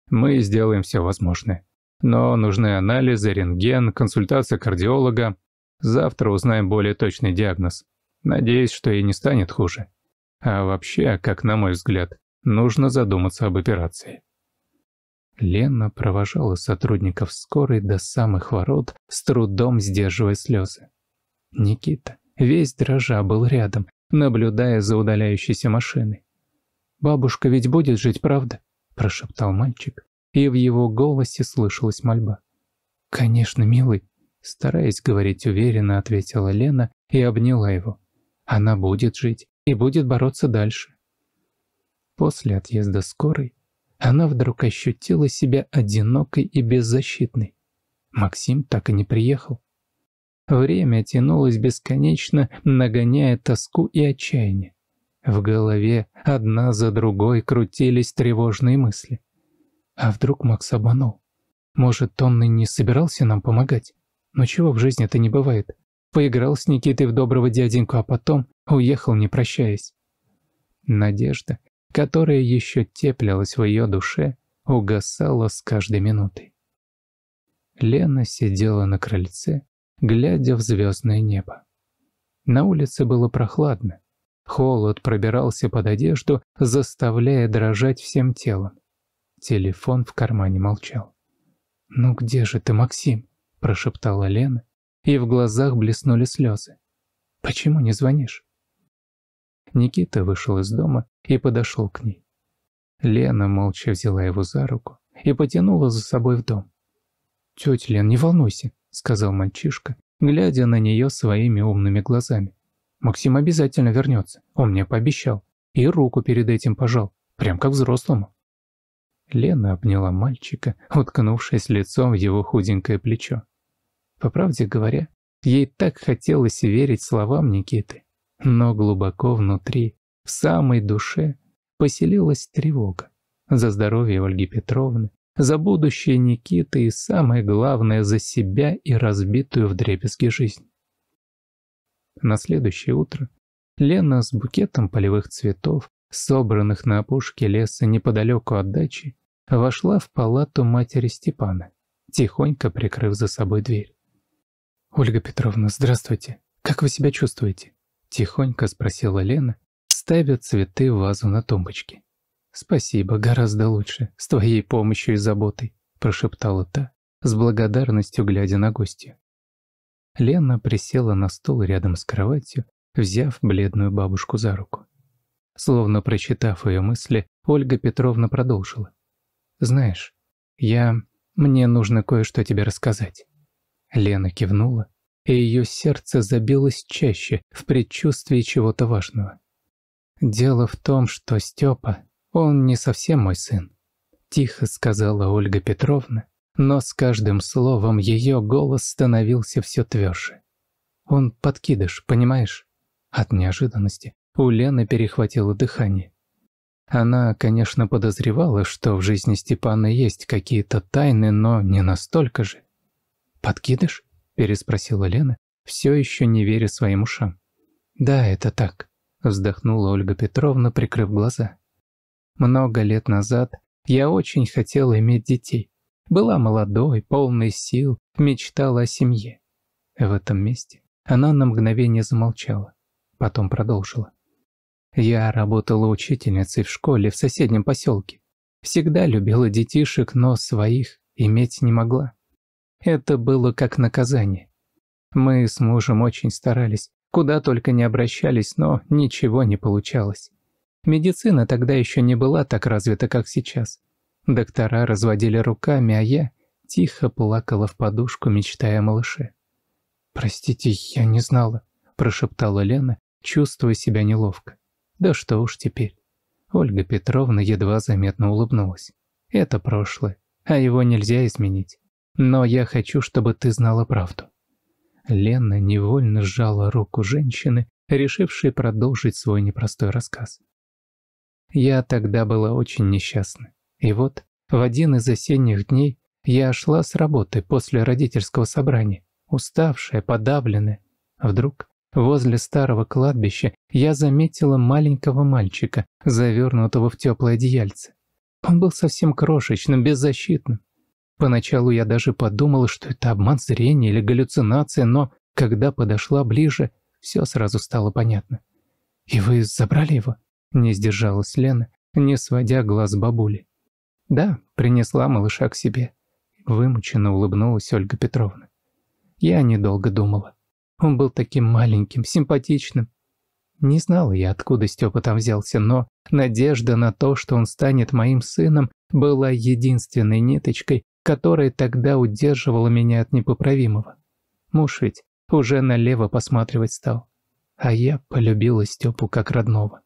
«Мы сделаем все возможное. Но нужны анализы, рентген, консультация кардиолога. Завтра узнаем более точный диагноз. Надеюсь, что ей не станет хуже. А вообще, как на мой взгляд, нужно задуматься об операции». Лена провожала сотрудников скорой до самых ворот, с трудом сдерживая слезы. Никита, весь дрожа, был рядом, наблюдая за удаляющейся машиной. «Бабушка ведь будет жить, правда?» – прошептал мальчик, и в его голосе слышалась мольба. «Конечно, милый», – стараясь говорить уверенно, ответила Лена и обняла его. «Она будет жить и будет бороться дальше». После отъезда скорой она вдруг ощутила себя одинокой и беззащитной. Максим так и не приехал. Время тянулось бесконечно, нагоняя тоску и отчаяние. В голове одна за другой крутились тревожные мысли. А вдруг Макс обманул? Может, он и не собирался нам помогать? Но чего в жизни-то не бывает? Поиграл с Никитой в доброго дяденьку, а потом уехал, не прощаясь. Надежда, которая еще теплилась в ее душе, угасала с каждой минутой. Лена сидела на крыльце глядя в звездное небо. На улице было прохладно. Холод пробирался под одежду, заставляя дрожать всем телом. Телефон в кармане молчал. «Ну где же ты, Максим?» – прошептала Лена, и в глазах блеснули слезы. «Почему не звонишь?» Никита вышел из дома и подошел к ней. Лена молча взяла его за руку и потянула за собой в дом. «Тетя Лен, не волнуйся, – сказал мальчишка, глядя на нее своими умными глазами. «Максим обязательно вернется, он мне пообещал. И руку перед этим пожал, прям как взрослому». Лена обняла мальчика, уткнувшись лицом в его худенькое плечо. По правде говоря, ей так хотелось верить словам Никиты, но глубоко внутри, в самой душе, поселилась тревога за здоровье Ольги Петровны за будущее Никиты и, самое главное, за себя и разбитую вдребезги жизнь. На следующее утро Лена с букетом полевых цветов, собранных на опушке леса неподалеку от дачи, вошла в палату матери Степана, тихонько прикрыв за собой дверь. «Ольга Петровна, здравствуйте. Как вы себя чувствуете?» Тихонько спросила Лена, ставя цветы в вазу на тумбочке. «Спасибо, гораздо лучше, с твоей помощью и заботой», – прошептала та, с благодарностью глядя на гостя. Лена присела на стол рядом с кроватью, взяв бледную бабушку за руку. Словно прочитав ее мысли, Ольга Петровна продолжила. «Знаешь, я... мне нужно кое-что тебе рассказать». Лена кивнула, и ее сердце забилось чаще в предчувствии чего-то важного. «Дело в том, что Степа «Он не совсем мой сын», – тихо сказала Ольга Петровна, но с каждым словом ее голос становился все тверже. «Он подкидыш, понимаешь?» От неожиданности у Лены перехватило дыхание. Она, конечно, подозревала, что в жизни Степана есть какие-то тайны, но не настолько же. «Подкидыш?» – переспросила Лена, все еще не веря своим ушам. «Да, это так», – вздохнула Ольга Петровна, прикрыв глаза. Много лет назад я очень хотел иметь детей. Была молодой, полной сил, мечтала о семье. В этом месте она на мгновение замолчала, потом продолжила. Я работала учительницей в школе в соседнем поселке. Всегда любила детишек, но своих иметь не могла. Это было как наказание. Мы с мужем очень старались, куда только не обращались, но ничего не получалось. Медицина тогда еще не была так развита, как сейчас. Доктора разводили руками, а я тихо плакала в подушку, мечтая о малыше. «Простите, я не знала», – прошептала Лена, чувствуя себя неловко. «Да что уж теперь». Ольга Петровна едва заметно улыбнулась. «Это прошлое, а его нельзя изменить. Но я хочу, чтобы ты знала правду». Лена невольно сжала руку женщины, решившей продолжить свой непростой рассказ. Я тогда была очень несчастна. И вот, в один из осенних дней я шла с работы после родительского собрания, уставшая, подавленная. Вдруг, возле старого кладбища, я заметила маленького мальчика, завернутого в теплое одеяльце. Он был совсем крошечным, беззащитным. Поначалу я даже подумала, что это обман зрения или галлюцинация, но когда подошла ближе, все сразу стало понятно. «И вы забрали его?» Не сдержалась Лена, не сводя глаз бабули. Да, принесла малыша к себе. Вымученно улыбнулась Ольга Петровна. Я недолго думала. Он был таким маленьким, симпатичным. Не знала я, откуда Степа там взялся, но надежда на то, что он станет моим сыном, была единственной ниточкой, которая тогда удерживала меня от непоправимого. Муж ведь уже налево посматривать стал. А я полюбила Степу как родного.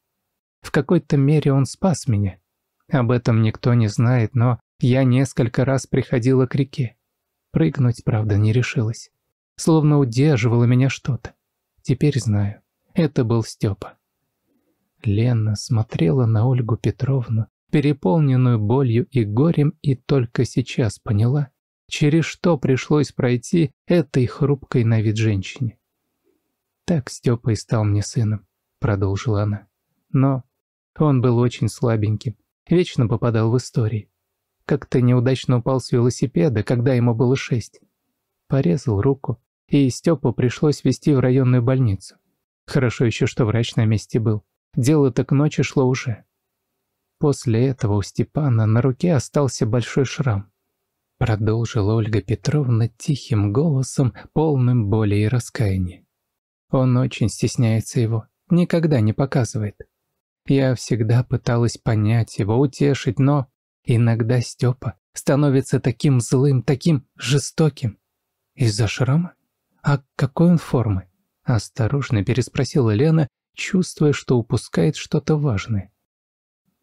В какой-то мере он спас меня. Об этом никто не знает, но я несколько раз приходила к реке. Прыгнуть, правда, не решилась. Словно удерживало меня что-то. Теперь знаю. Это был Степа. Лена смотрела на Ольгу Петровну, переполненную болью и горем, и только сейчас поняла, через что пришлось пройти этой хрупкой на вид женщине. «Так Степа и стал мне сыном», — продолжила она. «Но он был очень слабеньким, вечно попадал в истории. Как-то неудачно упал с велосипеда, когда ему было шесть. Порезал руку, и Степу пришлось везти в районную больницу. Хорошо еще, что врач на месте был. Дело так ночи шло уже. После этого у Степана на руке остался большой шрам. Продолжила Ольга Петровна тихим голосом, полным боли и раскаяния. Он очень стесняется его, никогда не показывает. Я всегда пыталась понять его, утешить, но иногда Степа становится таким злым, таким жестоким. Из-за шрама? А какой он формы? Осторожно переспросила Лена, чувствуя, что упускает что-то важное.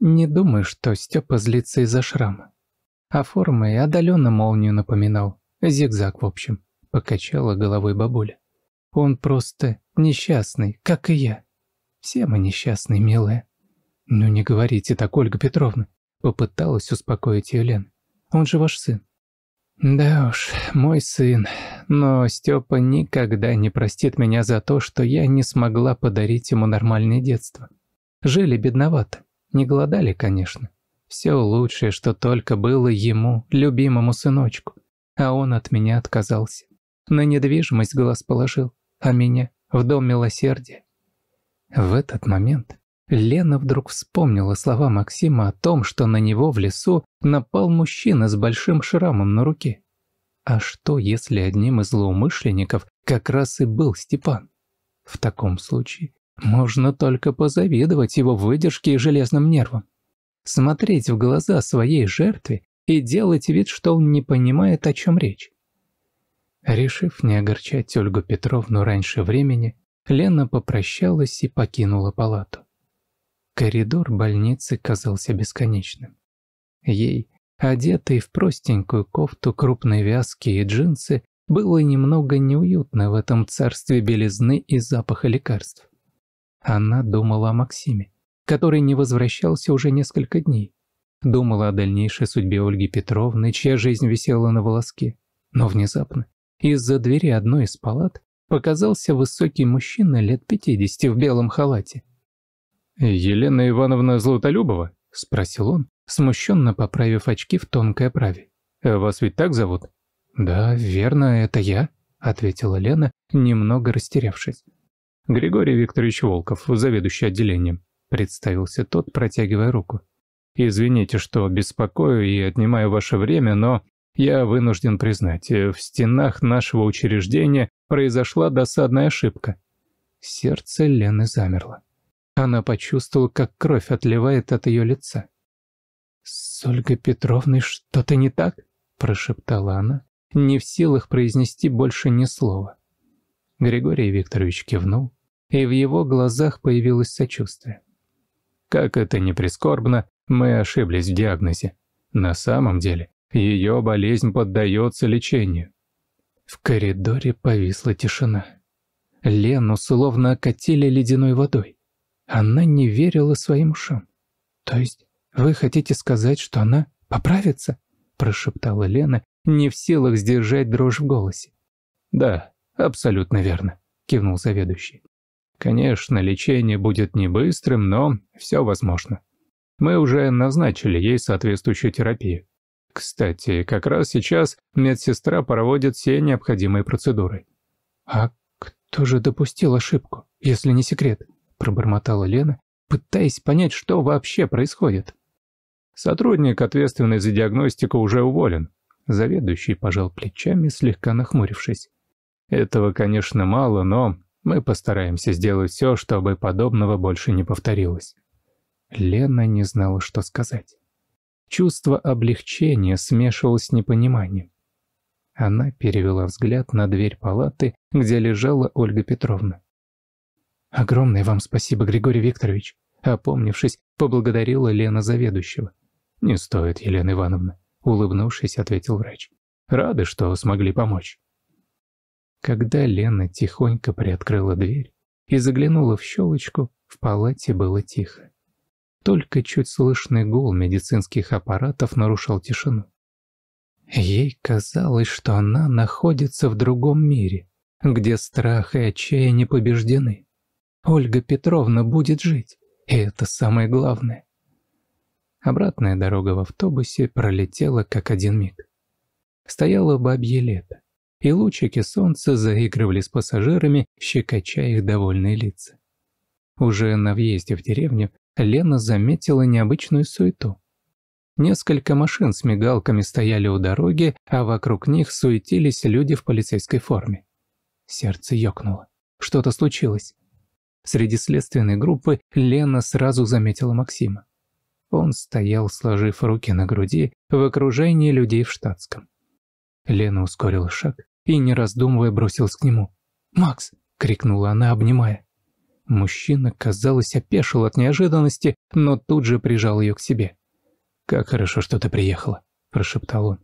Не думаю, что Степа злится из-за шрама. А формы, отдаленно молнию напоминал. Зигзаг, в общем. Покачала головой бабуля. Он просто несчастный, как и я. Все мы несчастные, милая. «Ну не говорите так, Ольга Петровна», – попыталась успокоить ее Лена. «Он же ваш сын». «Да уж, мой сын, но Степа никогда не простит меня за то, что я не смогла подарить ему нормальное детство. Жили бедновато, не голодали, конечно. Все лучшее, что только было ему, любимому сыночку. А он от меня отказался. На недвижимость глаз положил, а меня в дом милосердия. В этот момент Лена вдруг вспомнила слова Максима о том, что на него в лесу напал мужчина с большим шрамом на руке. А что, если одним из злоумышленников как раз и был Степан? В таком случае можно только позавидовать его выдержке и железным нервам. Смотреть в глаза своей жертве и делать вид, что он не понимает, о чем речь. Решив не огорчать Ольгу Петровну раньше времени, Лена попрощалась и покинула палату. Коридор больницы казался бесконечным. Ей, одетой в простенькую кофту крупной вязки и джинсы, было немного неуютно в этом царстве белизны и запаха лекарств. Она думала о Максиме, который не возвращался уже несколько дней. Думала о дальнейшей судьбе Ольги Петровны, чья жизнь висела на волоске. Но внезапно из-за двери одной из палат показался высокий мужчина лет 50 в белом халате. «Елена Ивановна Златолюбова?» – спросил он, смущенно поправив очки в тонкой оправе. «Вас ведь так зовут?» «Да, верно, это я», – ответила Лена, немного растерявшись. «Григорий Викторович Волков, заведующий отделением», – представился тот, протягивая руку. «Извините, что беспокою и отнимаю ваше время, но я вынужден признать, э, в стенах нашего учреждения произошла досадная ошибка». Сердце Лены замерло. Она почувствовала, как кровь отливает от ее лица. «С Ольгой Петровной что-то не так?» – прошептала она, не в силах произнести больше ни слова. Григорий Викторович кивнул, и в его глазах появилось сочувствие. «Как это не прискорбно, мы ошиблись в диагнозе. На самом деле, ее болезнь поддается лечению». В коридоре повисла тишина. Лену словно окатили ледяной водой. Она не верила своим ушам. «То есть вы хотите сказать, что она поправится?» прошептала Лена, не в силах сдержать дрожь в голосе. «Да, абсолютно верно», — кивнул заведующий. «Конечно, лечение будет не быстрым, но все возможно. Мы уже назначили ей соответствующую терапию. Кстати, как раз сейчас медсестра проводит все необходимые процедуры». «А кто же допустил ошибку, если не секрет?» пробормотала Лена, пытаясь понять, что вообще происходит. Сотрудник, ответственный за диагностику, уже уволен. Заведующий пожал плечами, слегка нахмурившись. Этого, конечно, мало, но мы постараемся сделать все, чтобы подобного больше не повторилось. Лена не знала, что сказать. Чувство облегчения смешивалось с непониманием. Она перевела взгляд на дверь палаты, где лежала Ольга Петровна. Огромное вам спасибо, Григорий Викторович. Опомнившись, поблагодарила Лена заведующего. «Не стоит, Елена Ивановна», — улыбнувшись, ответил врач. «Рады, что смогли помочь». Когда Лена тихонько приоткрыла дверь и заглянула в щелочку, в палате было тихо. Только чуть слышный гул медицинских аппаратов нарушал тишину. Ей казалось, что она находится в другом мире, где страх и отчаяние побеждены. Ольга Петровна будет жить, и это самое главное. Обратная дорога в автобусе пролетела как один миг. Стояло бабье лето, и лучики солнца заигрывали с пассажирами, щекоча их довольные лица. Уже на въезде в деревню Лена заметила необычную суету. Несколько машин с мигалками стояли у дороги, а вокруг них суетились люди в полицейской форме. Сердце ёкнуло. Что-то случилось. Среди следственной группы Лена сразу заметила Максима. Он стоял, сложив руки на груди, в окружении людей в штатском. Лена ускорила шаг и, не раздумывая, бросилась к нему. «Макс!» – крикнула она, обнимая. Мужчина, казалось, опешил от неожиданности, но тут же прижал ее к себе. «Как хорошо, что ты приехала», – прошептал он.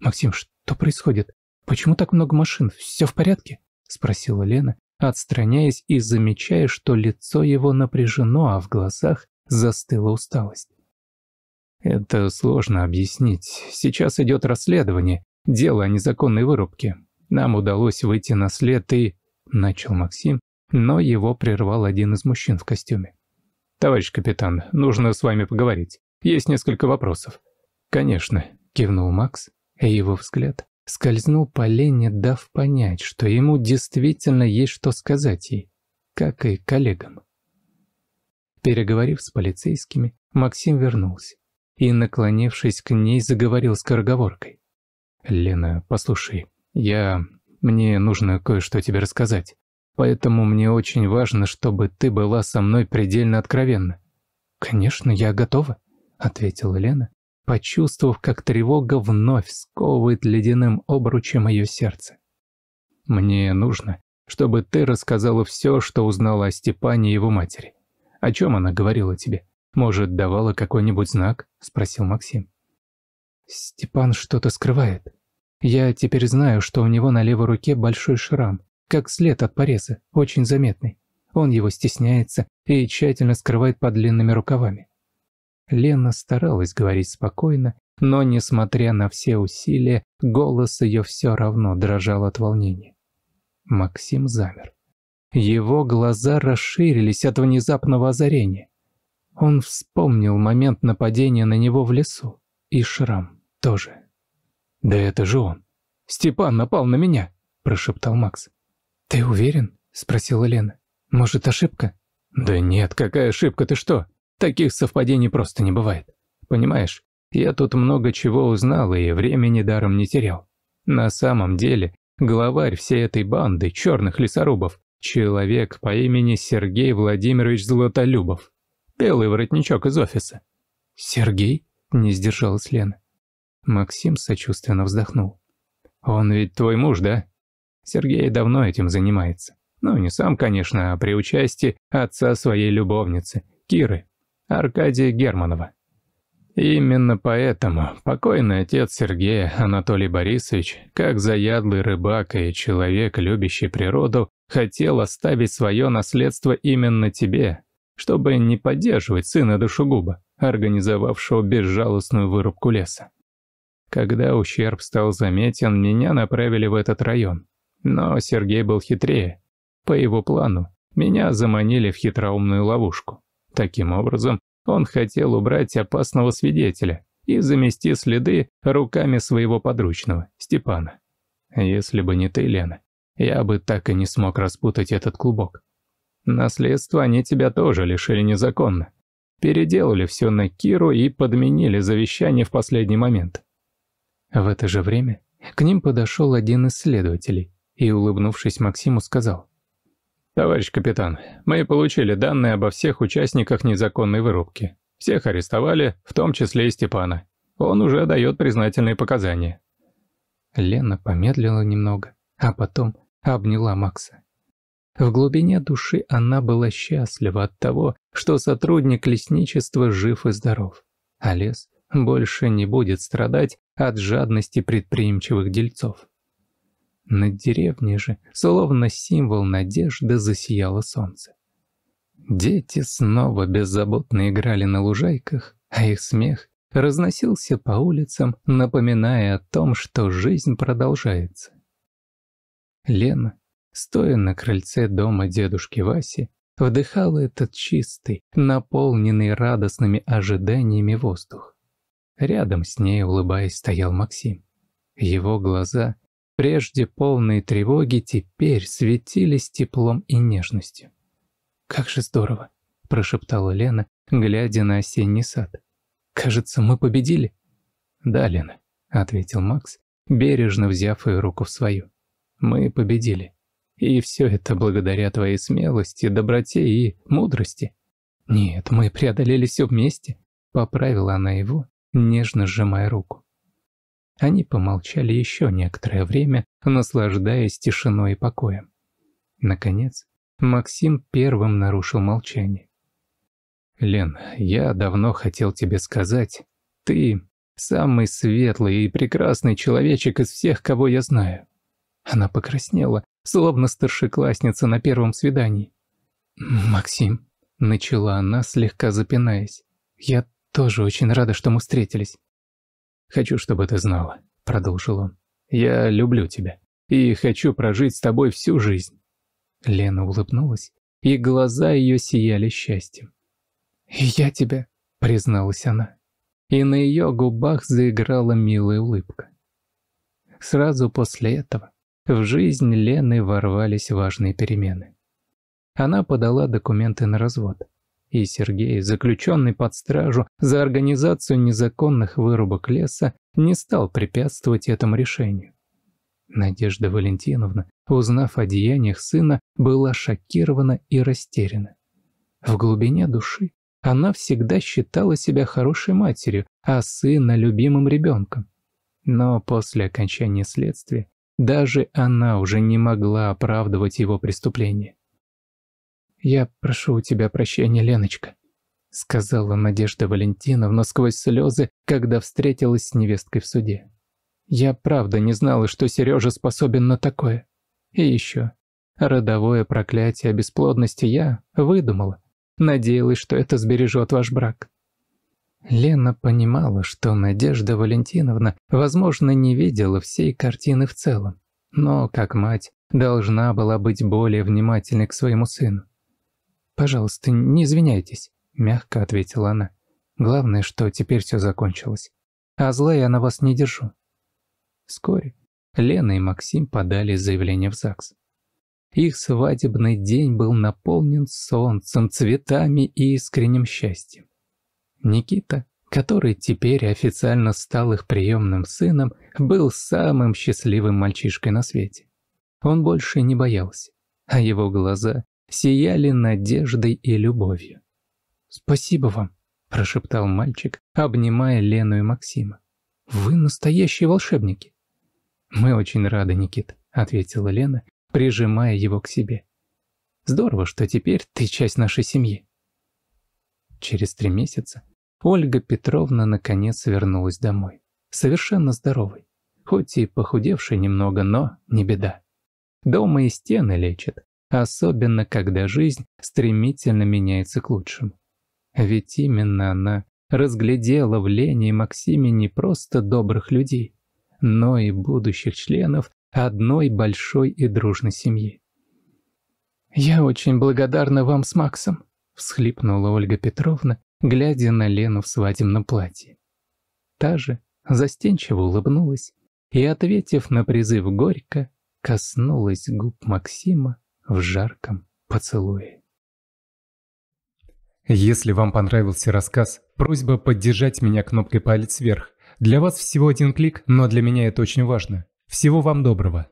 «Максим, что происходит? Почему так много машин? Все в порядке?» – спросила Лена, отстраняясь и замечая, что лицо его напряжено, а в глазах застыла усталость. «Это сложно объяснить. Сейчас идет расследование, дело о незаконной вырубке. Нам удалось выйти на след и...» – начал Максим, но его прервал один из мужчин в костюме. «Товарищ капитан, нужно с вами поговорить. Есть несколько вопросов». «Конечно», – кивнул Макс, и его взгляд скользнул по Лене, дав понять, что ему действительно есть что сказать ей, как и коллегам. Переговорив с полицейскими, Максим вернулся и, наклонившись к ней, заговорил с скороговоркой. «Лена, послушай, я... мне нужно кое-что тебе рассказать, поэтому мне очень важно, чтобы ты была со мной предельно откровенна». «Конечно, я готова», — ответила Лена, почувствовав, как тревога вновь сковывает ледяным обручем ее сердце. «Мне нужно, чтобы ты рассказала все, что узнала о Степане и его матери. О чем она говорила тебе? Может, давала какой-нибудь знак?» – спросил Максим. «Степан что-то скрывает. Я теперь знаю, что у него на левой руке большой шрам, как след от пореза, очень заметный. Он его стесняется и тщательно скрывает под длинными рукавами. Лена старалась говорить спокойно, но, несмотря на все усилия, голос ее все равно дрожал от волнения. Максим замер. Его глаза расширились от внезапного озарения. Он вспомнил момент нападения на него в лесу. И шрам тоже. «Да это же он! Степан напал на меня!» – прошептал Макс. «Ты уверен?» – спросила Лена. «Может, ошибка?» «Да нет, какая ошибка, ты что? Таких совпадений просто не бывает. Понимаешь, я тут много чего узнал и времени даром не терял. На самом деле, главарь всей этой банды черных лесорубов – человек по имени Сергей Владимирович Золотолюбов. Белый воротничок из офиса. «Сергей?» – не сдержалась Лена. Максим сочувственно вздохнул. «Он ведь твой муж, да?» Сергей давно этим занимается. Ну, не сам, конечно, а при участии отца своей любовницы, Киры. Аркадия Германова. Именно поэтому покойный отец Сергея Анатолий Борисович, как заядлый рыбак и человек, любящий природу, хотел оставить свое наследство именно тебе, чтобы не поддерживать сына душегуба, организовавшего безжалостную вырубку леса. Когда ущерб стал заметен, меня направили в этот район. Но Сергей был хитрее. По его плану, меня заманили в хитроумную ловушку. Таким образом, он хотел убрать опасного свидетеля и замести следы руками своего подручного, Степана. Если бы не ты, Лена, я бы так и не смог распутать этот клубок. Наследство они тебя тоже лишили незаконно. Переделали все на Киру и подменили завещание в последний момент. В это же время к ним подошел один из следователей и, улыбнувшись Максиму, сказал. «Товарищ капитан, мы получили данные обо всех участниках незаконной вырубки. Всех арестовали, в том числе и Степана. Он уже дает признательные показания». Лена помедлила немного, а потом обняла Макса. В глубине души она была счастлива от того, что сотрудник лесничества жив и здоров, а лес больше не будет страдать от жадности предприимчивых дельцов. Над деревней же, словно символ надежды, засияло солнце. Дети снова беззаботно играли на лужайках, а их смех разносился по улицам, напоминая о том, что жизнь продолжается. Лена, стоя на крыльце дома дедушки Васи, вдыхала этот чистый, наполненный радостными ожиданиями воздух. Рядом с ней, улыбаясь, стоял Максим. Его глаза прежде полные тревоги, теперь светились теплом и нежностью. «Как же здорово!» – прошептала Лена, глядя на осенний сад. «Кажется, мы победили». «Да, Лена», – ответил Макс, бережно взяв ее руку в свою. «Мы победили. И все это благодаря твоей смелости, доброте и мудрости». «Нет, мы преодолели все вместе», – поправила она его, нежно сжимая руку. Они помолчали еще некоторое время, наслаждаясь тишиной и покоем. Наконец, Максим первым нарушил молчание. «Лен, я давно хотел тебе сказать. Ты самый светлый и прекрасный человечек из всех, кого я знаю». Она покраснела, словно старшеклассница на первом свидании. «Максим», — начала она, слегка запинаясь, — «я тоже очень рада, что мы встретились. Хочу, чтобы ты знала», — продолжил он. «Я люблю тебя и хочу прожить с тобой всю жизнь». Лена улыбнулась, и глаза ее сияли счастьем. «Я тебя», — призналась она, и на ее губах заиграла милая улыбка. Сразу после этого в жизнь Лены ворвались важные перемены. Она подала документы на развод и Сергей, заключенный под стражу за организацию незаконных вырубок леса, не стал препятствовать этому решению. Надежда Валентиновна, узнав о деяниях сына, была шокирована и растеряна. В глубине души она всегда считала себя хорошей матерью, а сына – любимым ребенком. Но после окончания следствия даже она уже не могла оправдывать его преступление. «Я прошу у тебя прощения, Леночка», — сказала Надежда Валентиновна сквозь слезы, когда встретилась с невесткой в суде. «Я правда не знала, что Сережа способен на такое. И еще, родовое проклятие о бесплодности я выдумала. Надеялась, что это сбережет ваш брак». Лена понимала, что Надежда Валентиновна, возможно, не видела всей картины в целом, но, как мать, должна была быть более внимательной к своему сыну. «Пожалуйста, не извиняйтесь», – мягко ответила она. «Главное, что теперь все закончилось. А зла я на вас не держу». Вскоре Лена и Максим подали заявление в ЗАГС. Их свадебный день был наполнен солнцем, цветами и искренним счастьем. Никита, который теперь официально стал их приемным сыном, был самым счастливым мальчишкой на свете. Он больше не боялся, а его глаза сияли надеждой и любовью. «Спасибо вам», – прошептал мальчик, обнимая Лену и Максима. «Вы настоящие волшебники». «Мы очень рады, Никит», – ответила Лена, прижимая его к себе. «Здорово, что теперь ты часть нашей семьи». Через три месяца Ольга Петровна наконец вернулась домой. Совершенно здоровой. Хоть и похудевшей немного, но не беда. Дома и стены лечат, особенно когда жизнь стремительно меняется к лучшему. Ведь именно она разглядела в Лене и Максиме не просто добрых людей, но и будущих членов одной большой и дружной семьи. «Я очень благодарна вам с Максом», — всхлипнула Ольга Петровна, глядя на Лену в свадебном платье. Та же застенчиво улыбнулась и, ответив на призыв горько, коснулась губ Максима в жарком поцелуе. Если вам понравился рассказ, просьба поддержать меня кнопкой палец вверх. Для вас всего один клик, но для меня это очень важно. Всего вам доброго!